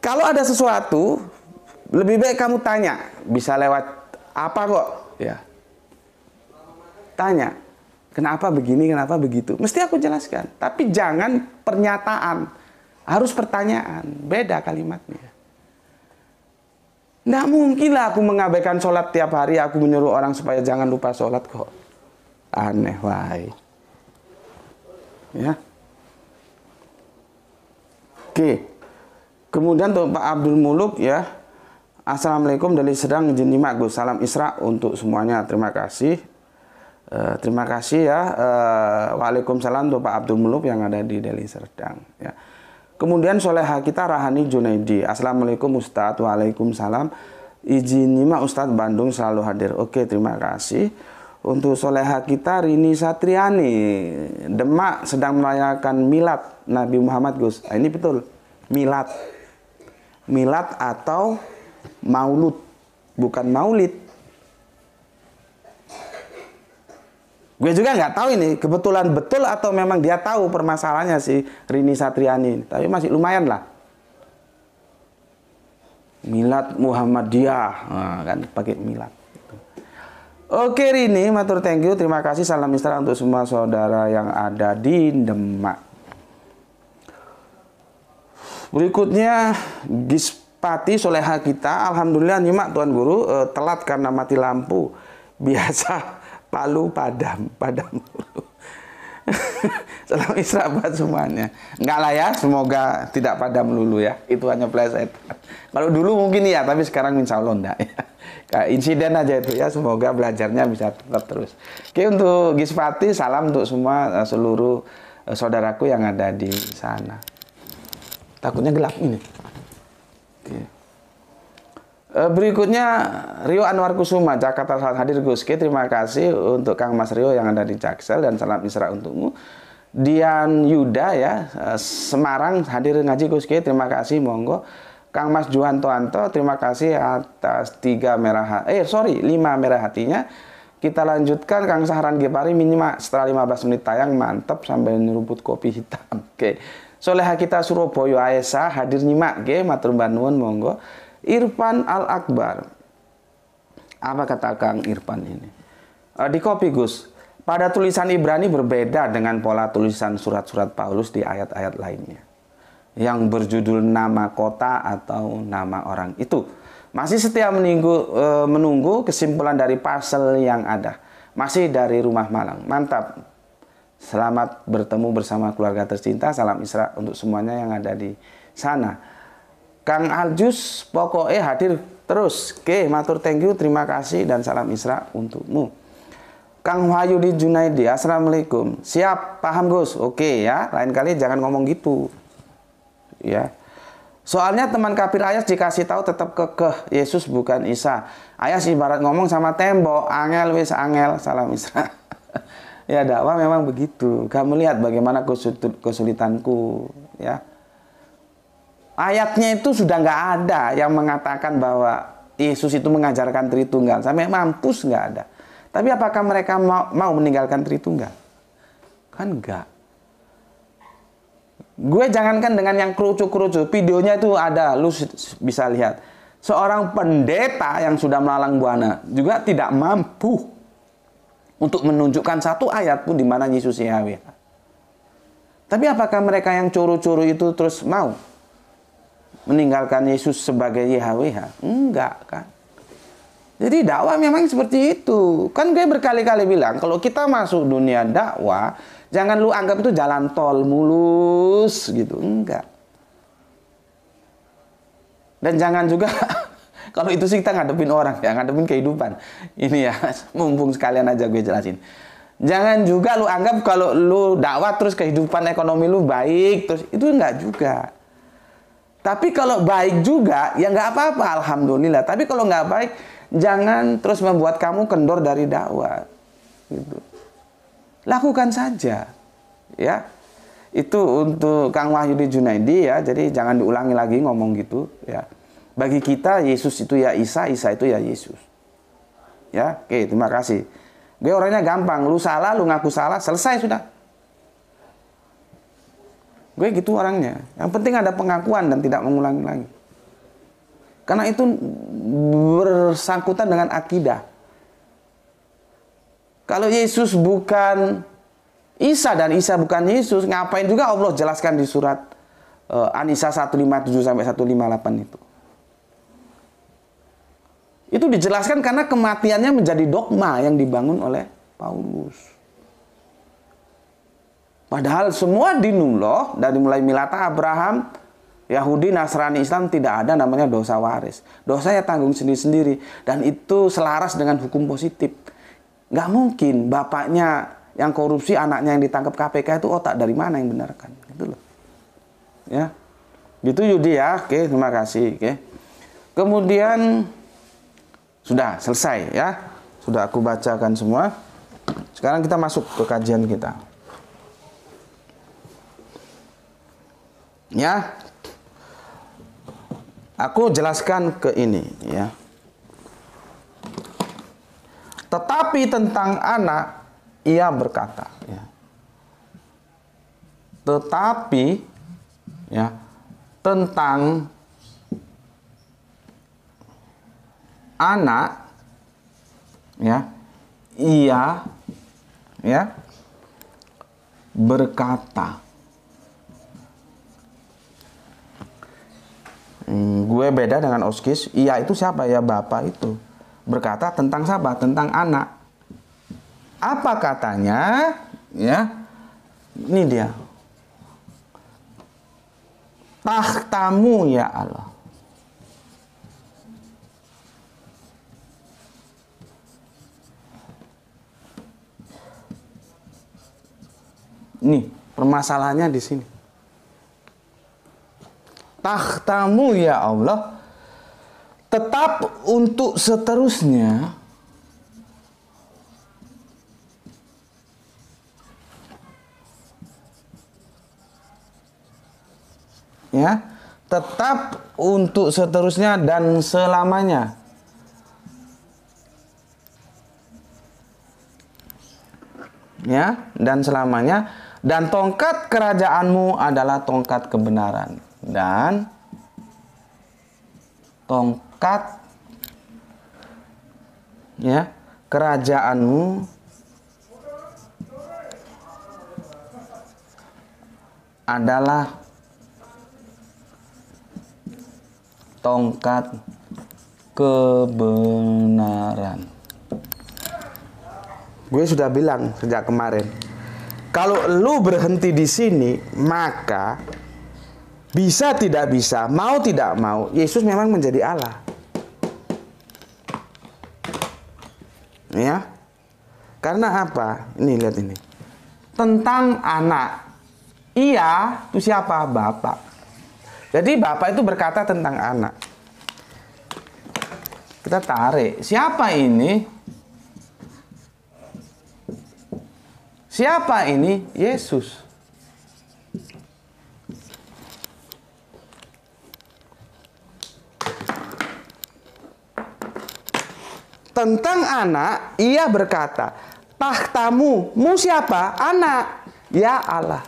Kalau ada sesuatu, lebih baik kamu tanya. Bisa lewat apa kok, ya. Tanya, kenapa begini, kenapa begitu. Mesti aku jelaskan. Tapi jangan pernyataan, harus pertanyaan. Beda kalimatnya. Tidak mungkinlah aku mengabaikan sholat tiap hari. Aku menyuruh orang supaya jangan lupa sholat kok. Aneh, wahai. Ya. Oke. Kemudian untuk Pak Abdul Muluk ya. Assalamualaikum dari Sedang izin Gus. Salam Isra untuk semuanya. Terima kasih. E, terima kasih ya. E, Waalaikumsalam untuk Pak Abdul Muluk yang ada di Deli Serdang. Ya. Kemudian soleha kita Rahani Junaidi. Assalamualaikum Ustadz. Waalaikumsalam. Izin nyimak Ustadz Bandung selalu hadir. Oke, terima kasih. Untuk soleha kita Rini Satriani Demak sedang merayakan Milad Nabi Muhammad Gus nah, Ini betul Milad Milad atau Maulud Bukan Maulid Gue juga nggak tahu ini kebetulan betul atau memang dia tahu permasalahannya si Rini Satriani. Tapi masih lumayan lah. milat Muhammadiyah, nah, kan pakai milat Oke Rini, matur thank you. Terima kasih salam istirahat untuk semua saudara yang ada di Demak. Berikutnya Gispati Soleha kita, Alhamdulillah nyimak Tuan Guru eh, telat karena mati lampu. [laughs] Biasa Palu Padam, Padam dulu. [laughs] Salam Isra buat semuanya. Enggak lah ya, semoga tidak padam lulu ya. Itu hanya pleset. Kalau dulu mungkin ya, tapi sekarang insya Allah enggak ya. [laughs] Kayak insiden aja itu ya, semoga belajarnya bisa tetap terus. Oke, untuk Gispati, salam untuk semua eh, seluruh eh, saudaraku yang ada di sana. Takutnya gelap ini. Oke. Eh, berikutnya Rio Anwar Kusuma, Jakarta saat hadir Guski. Terima kasih untuk Kang Mas Rio yang ada di Jaksel dan salam Isra untukmu. Dian Yuda ya, eh, Semarang hadir ngaji Guski. Terima kasih monggo. Kang Mas juan toanto terima kasih atas tiga merah eh sorry lima merah hatinya. Kita lanjutkan Kang Saharan Gepari minimal setelah 15 menit tayang mantap sambil nyeruput kopi hitam. [laughs] Oke. Okay. Soleha kita Surabaya Aesa hadir nyimak ge matur monggo. Irfan Al Akbar. Apa kata Kang Irfan ini? Uh, di kopi Gus. Pada tulisan Ibrani berbeda dengan pola tulisan surat-surat Paulus di ayat-ayat lainnya. Yang berjudul nama kota atau nama orang itu. Masih setia menunggu, e, menunggu kesimpulan dari pasal yang ada. Masih dari rumah Malang. Mantap. Selamat bertemu bersama keluarga tercinta. Salam Isra untuk semuanya yang ada di sana. Kang Aljus pokoknya hadir terus. Oke, matur thank you, terima kasih dan salam Isra untukmu. Kang Wahyu di Junaidi, Assalamualaikum. Siap, paham Gus? Oke ya, lain kali jangan ngomong gitu. Ya. Soalnya teman kafir Ayas dikasih tahu tetap kekeh Yesus bukan Isa. Ayas ibarat ngomong sama tembok, angel wis angel, salam Isra. [laughs] ya dakwah memang begitu. Kamu lihat bagaimana kesulitanku ya ayatnya itu sudah nggak ada yang mengatakan bahwa Yesus itu mengajarkan Tritunggal. Sampai mampus nggak ada. Tapi apakah mereka mau, mau meninggalkan Tritunggal? Kan enggak. Gue jangankan dengan yang kerucu-kerucu, videonya itu ada, lu bisa lihat. Seorang pendeta yang sudah melalang buana juga tidak mampu untuk menunjukkan satu ayat pun di mana Yesus Yahweh. Tapi apakah mereka yang curu-curu itu terus mau? meninggalkan Yesus sebagai YHWH? Enggak kan. Jadi dakwah memang seperti itu. Kan gue berkali-kali bilang kalau kita masuk dunia dakwah, jangan lu anggap itu jalan tol mulus gitu. Enggak. Dan jangan juga [laughs] kalau itu sih kita ngadepin orang ya, ngadepin kehidupan. Ini ya, [laughs] mumpung sekalian aja gue jelasin. Jangan juga lu anggap kalau lu dakwah terus kehidupan ekonomi lu baik terus itu enggak juga. Tapi kalau baik juga, ya nggak apa-apa, alhamdulillah. Tapi kalau nggak baik, jangan terus membuat kamu kendor dari dakwah. Gitu. Lakukan saja, ya. Itu untuk Kang Wahyudi Junaidi ya. Jadi jangan diulangi lagi ngomong gitu, ya. Bagi kita Yesus itu ya Isa, Isa itu ya Yesus. Ya, oke, terima kasih. Gue orangnya gampang, lu salah, lu ngaku salah, selesai sudah. Gue gitu orangnya. Yang penting ada pengakuan dan tidak mengulangi lagi. Karena itu bersangkutan dengan akidah. Kalau Yesus bukan Isa dan Isa bukan Yesus, ngapain juga Allah jelaskan di surat uh, Anisa 157 sampai 158 itu. Itu dijelaskan karena kematiannya menjadi dogma yang dibangun oleh Paulus. Padahal semua dinullah dari mulai milata Abraham, Yahudi, Nasrani, Islam tidak ada namanya dosa waris. Dosa ya tanggung sendiri-sendiri dan itu selaras dengan hukum positif. Nggak mungkin bapaknya yang korupsi, anaknya yang ditangkap KPK itu otak dari mana yang benarkan? Gitu loh. Ya. Gitu Yudi ya. Oke, terima kasih. Oke. Kemudian sudah selesai ya. Sudah aku bacakan semua. Sekarang kita masuk ke kajian kita. Ya. Aku jelaskan ke ini ya. Tetapi tentang anak ia berkata ya. Tetapi ya tentang anak ya ia ya berkata Hmm, gue beda dengan Oskis. Iya itu siapa ya bapak itu? Berkata tentang siapa? Tentang anak. Apa katanya? Ya, ini dia. Tahtamu ya Allah. Nih, permasalahannya di sini tahtamu ya Allah tetap untuk seterusnya ya tetap untuk seterusnya dan selamanya ya dan selamanya dan tongkat kerajaanmu adalah tongkat kebenaran dan tongkat ya kerajaanmu adalah tongkat kebenaran. Gue sudah bilang sejak kemarin, kalau lu berhenti di sini, maka bisa tidak bisa, mau tidak mau, Yesus memang menjadi Allah. Ya. Karena apa? Ini lihat ini. Tentang anak. Iya, itu siapa? Bapak. Jadi bapak itu berkata tentang anak. Kita tarik. Siapa ini? Siapa ini? Yesus. Tentang anak, ia berkata, tahtamu, mu siapa? Anak. Ya Allah.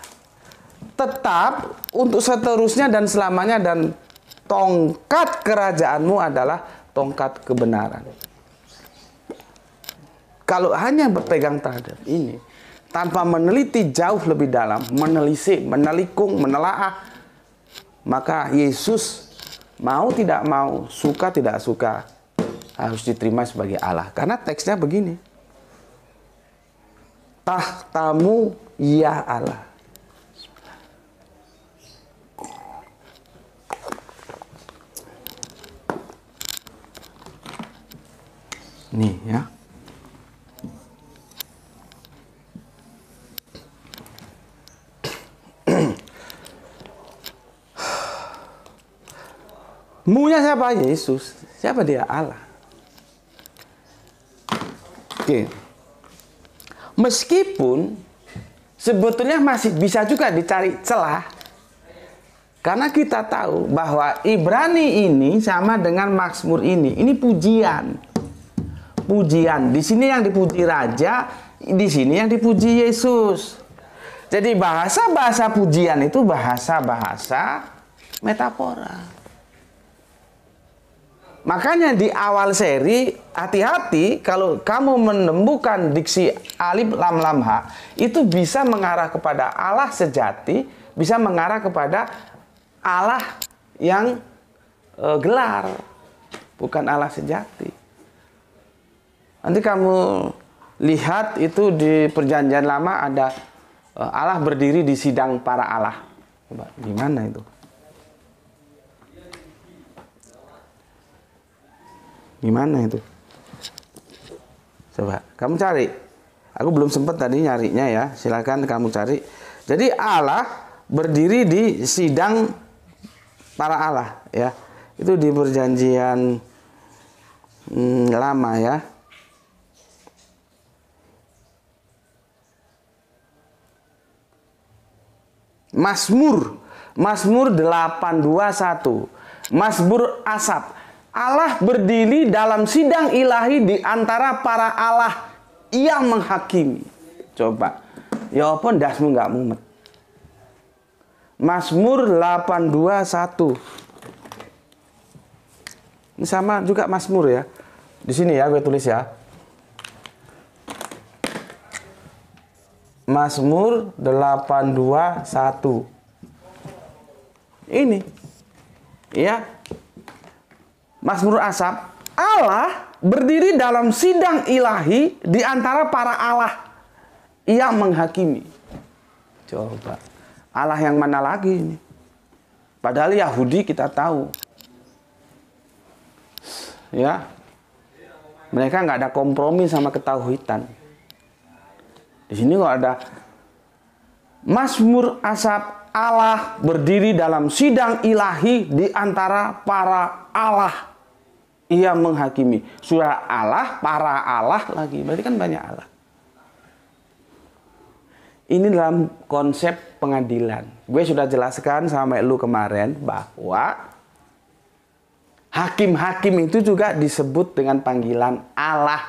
Tetap untuk seterusnya dan selamanya dan tongkat kerajaanmu adalah tongkat kebenaran. Kalau hanya berpegang terhadap ini, tanpa meneliti jauh lebih dalam, menelisik, menelikung, menelaah, maka Yesus mau tidak mau, suka tidak suka, harus diterima sebagai Allah. Karena teksnya begini. Tahtamu ya Allah. Nih ya. Munya siapa? Yesus. Siapa dia? Allah. Oke. Meskipun sebetulnya masih bisa juga dicari celah karena kita tahu bahwa Ibrani ini sama dengan Maksmur ini. Ini pujian. Pujian. Di sini yang dipuji raja, di sini yang dipuji Yesus. Jadi bahasa-bahasa pujian itu bahasa-bahasa metafora. Makanya di awal seri hati-hati kalau kamu menemukan diksi alif lam lam ha itu bisa mengarah kepada Allah sejati, bisa mengarah kepada Allah yang e, gelar, bukan Allah sejati. Nanti kamu lihat itu di perjanjian lama ada e, Allah berdiri di sidang para Allah. Coba di itu? gimana itu coba kamu cari aku belum sempat tadi nyarinya ya silakan kamu cari jadi Allah berdiri di sidang para Allah ya itu di perjanjian hmm, lama ya Masmur Masmur 821 Masmur Asap Allah berdiri dalam sidang ilahi di antara para Allah yang menghakimi. Coba. Ya apa dasmu nggak mumet? Masmur 821. Ini sama juga Masmur ya. Di sini ya gue tulis ya. Masmur 821. Ini. Ya, Mazmur Asap, Allah berdiri dalam sidang ilahi di antara para Allah. yang menghakimi. Coba, Allah yang mana lagi ini? Padahal Yahudi kita tahu. Ya. Mereka nggak ada kompromi sama ketauhidan. Di sini kok ada Mazmur Asap Allah berdiri dalam sidang ilahi di antara para Allah ia menghakimi. Surah Allah, para Allah lagi. Berarti kan banyak Allah. Ini dalam konsep pengadilan. Gue sudah jelaskan sama lu kemarin bahwa hakim-hakim itu juga disebut dengan panggilan Allah.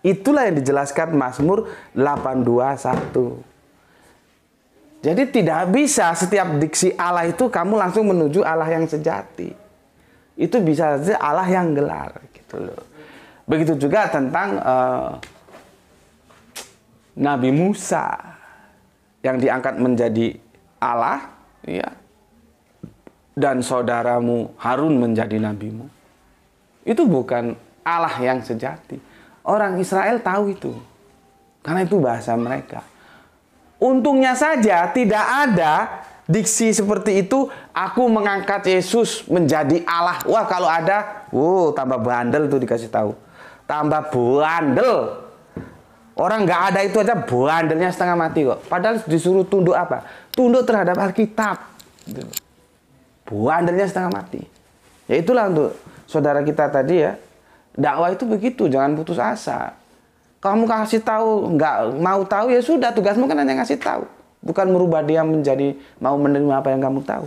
Itulah yang dijelaskan Mazmur 821. Jadi tidak bisa setiap diksi Allah itu kamu langsung menuju Allah yang sejati itu bisa saja Allah yang gelar gitu loh. Begitu juga tentang uh, Nabi Musa yang diangkat menjadi Allah, ya. Dan saudaramu Harun menjadi nabimu. Itu bukan Allah yang sejati. Orang Israel tahu itu. Karena itu bahasa mereka. Untungnya saja tidak ada diksi seperti itu aku mengangkat Yesus menjadi Allah. Wah, kalau ada, wow, tambah bandel tuh dikasih tahu. Tambah bandel. Orang nggak ada itu aja bandelnya setengah mati kok. Padahal disuruh tunduk apa? Tunduk terhadap Alkitab. Bandelnya setengah mati. Ya itulah untuk saudara kita tadi ya. Dakwah itu begitu, jangan putus asa. Kamu kasih tahu, nggak mau tahu ya sudah tugasmu kan hanya ngasih tahu Bukan merubah dia menjadi mau menerima apa yang kamu tahu.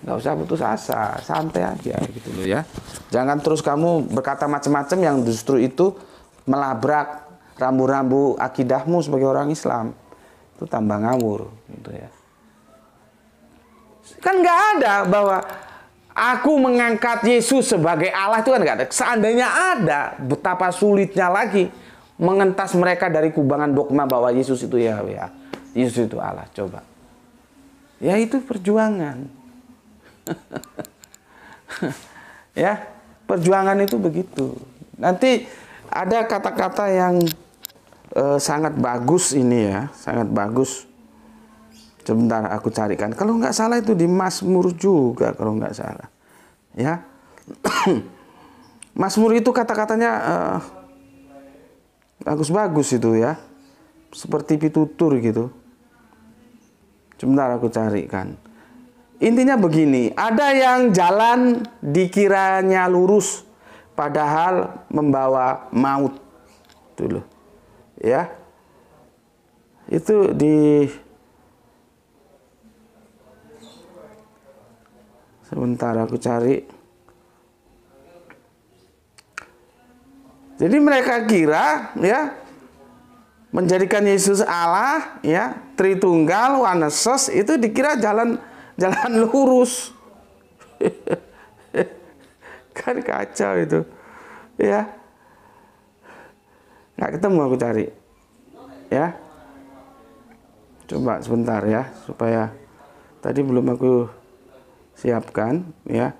Gak usah putus asa, santai aja gitu loh ya. Jangan terus kamu berkata macam-macam yang justru itu melabrak rambu-rambu akidahmu sebagai orang Islam. Itu tambah ngawur gitu ya. Kan gak ada bahwa aku mengangkat Yesus sebagai Allah itu kan gak ada. Seandainya ada, betapa sulitnya lagi mengentas mereka dari kubangan dogma bahwa Yesus itu ya, ya Yesus itu Allah coba ya itu perjuangan [laughs] ya perjuangan itu begitu nanti ada kata-kata yang eh, sangat bagus ini ya sangat bagus sebentar aku carikan kalau nggak salah itu di Mazmur juga kalau nggak salah ya [coughs] Mazmur itu kata-katanya eh, bagus-bagus itu ya seperti pitutur gitu Sebentar aku carikan. Intinya begini, ada yang jalan dikiranya lurus padahal membawa maut. Dulu. Ya. Itu di Sebentar aku cari. Jadi mereka kira ya menjadikan Yesus Allah ya Tritunggal Wanesos itu dikira jalan jalan lurus [laughs] kan kacau itu ya nggak ketemu aku cari ya coba sebentar ya supaya tadi belum aku siapkan ya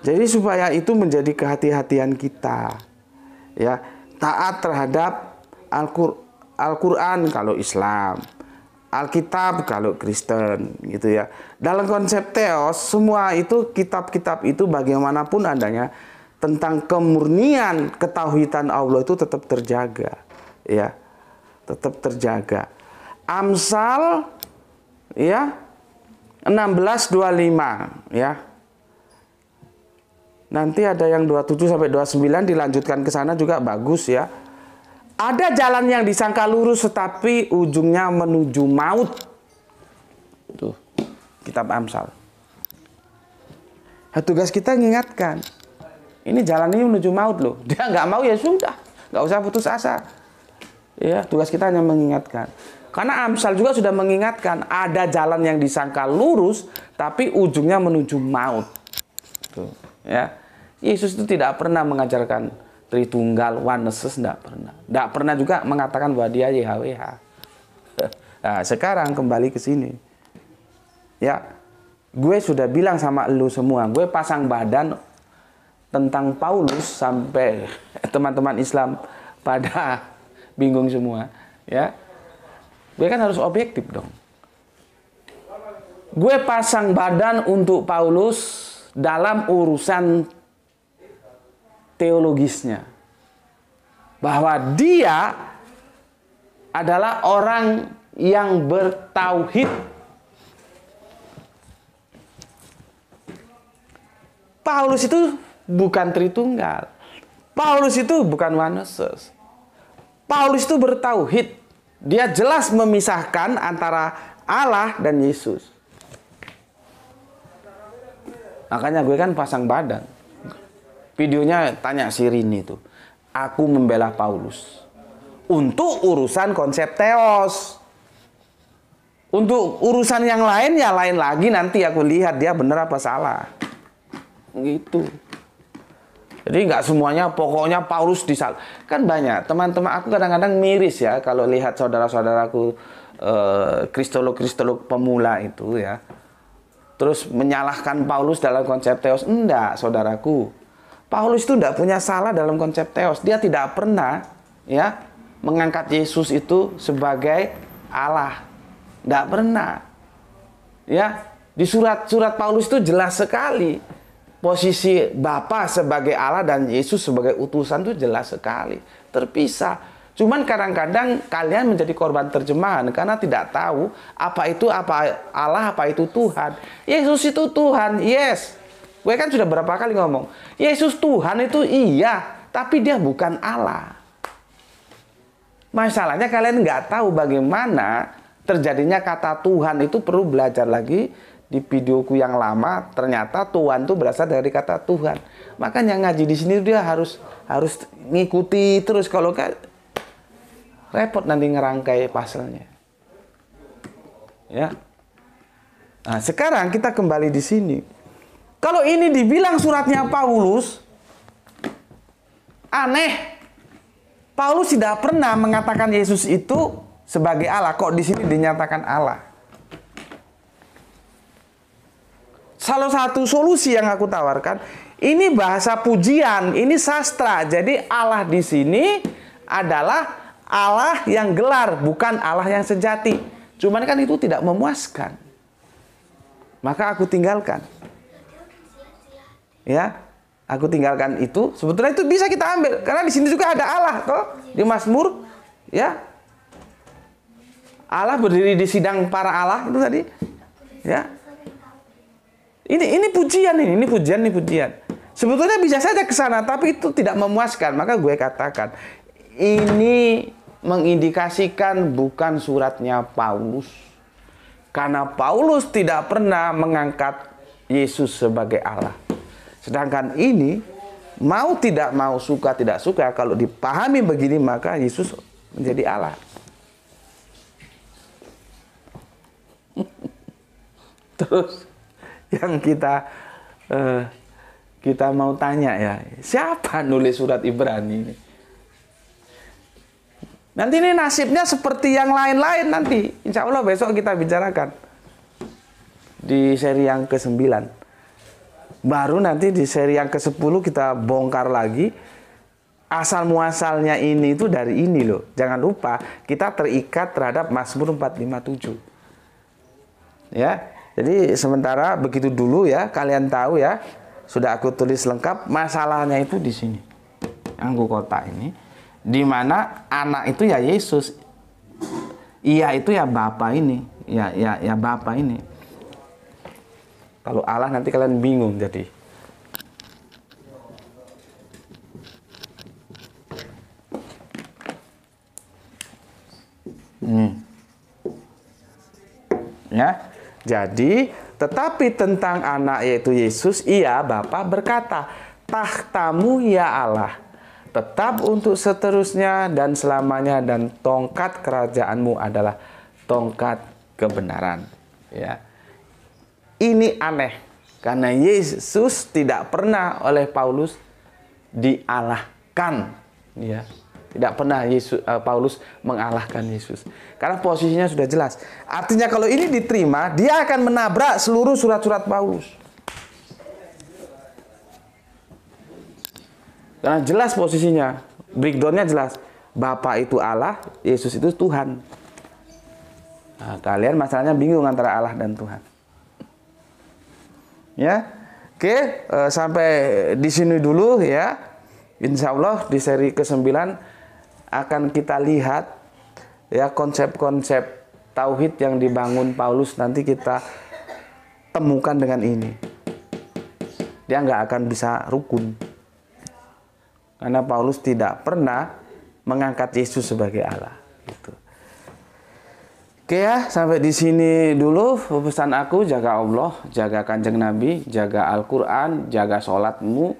jadi supaya itu menjadi kehati-hatian kita ya taat terhadap Al-Qur'an Al-Quran kalau Islam, Alkitab kalau Kristen, gitu ya. Dalam konsep teos, semua itu kitab-kitab itu bagaimanapun adanya tentang kemurnian ketauhidan Allah itu tetap terjaga, ya, tetap terjaga. Amsal, ya, 1625, ya. Nanti ada yang 27 sampai 29 dilanjutkan ke sana juga bagus ya. Ada jalan yang disangka lurus tetapi ujungnya menuju maut. Itu kitab Amsal. Nah, tugas kita mengingatkan. Ini jalan ini menuju maut loh. [laughs] Dia nggak mau ya sudah. Nggak usah putus asa. Ya, tugas kita hanya mengingatkan. Karena Amsal juga sudah mengingatkan ada jalan yang disangka lurus tapi ujungnya menuju maut. Tuh, ya. Yesus itu tidak pernah mengajarkan Tritunggal, Waneses tidak pernah. Tidak pernah juga mengatakan bahwa dia YHWH. [laughs] Nah, sekarang kembali ke sini. Ya, gue sudah bilang sama lu semua, gue pasang badan tentang Paulus sampai [laughs] teman-teman Islam pada [laughs] bingung semua, ya. Gue kan harus objektif dong. Gue pasang badan untuk Paulus dalam urusan teologisnya. Bahwa dia adalah orang yang bertauhid. Paulus itu bukan Tritunggal. Paulus itu bukan Wanesus. Paulus itu bertauhid. Dia jelas memisahkan antara Allah dan Yesus. Makanya gue kan pasang badan videonya tanya si Rini itu aku membela Paulus untuk urusan konsep teos untuk urusan yang lain ya lain lagi nanti aku lihat dia bener apa salah gitu jadi nggak semuanya pokoknya Paulus disal kan banyak teman-teman aku kadang-kadang miris ya kalau lihat saudara-saudaraku eh, kristolog-kristolog pemula itu ya terus menyalahkan Paulus dalam konsep teos enggak saudaraku Paulus itu tidak punya salah dalam konsep teos. Dia tidak pernah ya mengangkat Yesus itu sebagai Allah. Tidak pernah. Ya, di surat-surat Paulus itu jelas sekali posisi Bapa sebagai Allah dan Yesus sebagai utusan itu jelas sekali. Terpisah. Cuman kadang-kadang kalian menjadi korban terjemahan karena tidak tahu apa itu apa Allah, apa itu Tuhan. Yesus itu Tuhan, yes. Gue kan sudah berapa kali ngomong, Yesus Tuhan itu iya, tapi dia bukan Allah. Masalahnya kalian nggak tahu bagaimana terjadinya kata Tuhan itu perlu belajar lagi di videoku yang lama ternyata Tuhan itu berasal dari kata Tuhan. Makanya ngaji di sini dia harus harus ngikuti terus kalau kan repot nanti ngerangkai pasalnya. Ya. Nah, sekarang kita kembali di sini. Kalau ini dibilang suratnya Paulus, aneh. Paulus tidak pernah mengatakan Yesus itu sebagai Allah. Kok di sini dinyatakan Allah? Salah satu solusi yang aku tawarkan, ini bahasa pujian, ini sastra. Jadi Allah di sini adalah Allah yang gelar, bukan Allah yang sejati. Cuman kan itu tidak memuaskan. Maka aku tinggalkan ya aku tinggalkan itu sebetulnya itu bisa kita ambil karena di sini juga ada Allah toh di Mazmur ya Allah berdiri di sidang para Allah itu tadi ya ini ini pujian ini ini pujian ini pujian sebetulnya bisa saja ke sana tapi itu tidak memuaskan maka gue katakan ini mengindikasikan bukan suratnya Paulus karena Paulus tidak pernah mengangkat Yesus sebagai Allah Sedangkan ini mau tidak mau suka tidak suka kalau dipahami begini maka Yesus menjadi Allah. [laughs] Terus yang kita eh, kita mau tanya ya, siapa nulis surat Ibrani ini? Nanti ini nasibnya seperti yang lain-lain nanti. Insya Allah besok kita bicarakan. Di seri yang ke-9. Baru nanti di seri yang ke-10 kita bongkar lagi asal muasalnya ini itu dari ini loh. Jangan lupa kita terikat terhadap Mazmur 457. Ya. Jadi sementara begitu dulu ya, kalian tahu ya, sudah aku tulis lengkap masalahnya itu di sini. Anggu kota ini di mana anak itu ya Yesus. Iya itu ya Bapak ini. Ya ya ya Bapak ini. Kalau Allah nanti kalian bingung jadi. Hmm. Ya. Jadi, tetapi tentang anak yaitu Yesus, ia Bapa berkata, "Tahtamu ya Allah, tetap untuk seterusnya dan selamanya dan tongkat kerajaanmu adalah tongkat kebenaran." Ya. Ini aneh karena Yesus tidak pernah oleh Paulus dialahkan, ya. Tidak pernah Yesus uh, eh, Paulus mengalahkan Yesus. Karena posisinya sudah jelas. Artinya kalau ini diterima, dia akan menabrak seluruh surat-surat Paulus. Karena jelas posisinya, breakdownnya jelas. Bapak itu Allah, Yesus itu Tuhan. Nah, kalian masalahnya bingung antara Allah dan Tuhan ya. Oke, eh, sampai di sini dulu ya. Insya Allah di seri ke-9 akan kita lihat ya konsep-konsep tauhid yang dibangun Paulus nanti kita temukan dengan ini. Dia nggak akan bisa rukun. Karena Paulus tidak pernah mengangkat Yesus sebagai Allah. Gitu. Oke ya, sampai di sini dulu pesan aku. Jaga Allah, jaga kanjeng Nabi, jaga Al-Quran, jaga sholatmu,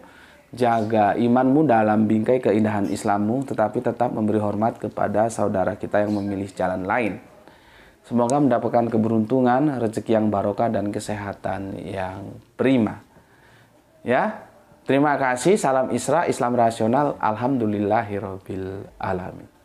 jaga imanmu dalam bingkai keindahan Islammu, tetapi tetap memberi hormat kepada saudara kita yang memilih jalan lain. Semoga mendapatkan keberuntungan, rezeki yang barokah, dan kesehatan yang prima. Ya, terima kasih. Salam Isra, Islam Rasional. Alhamdulillahirobbil alamin.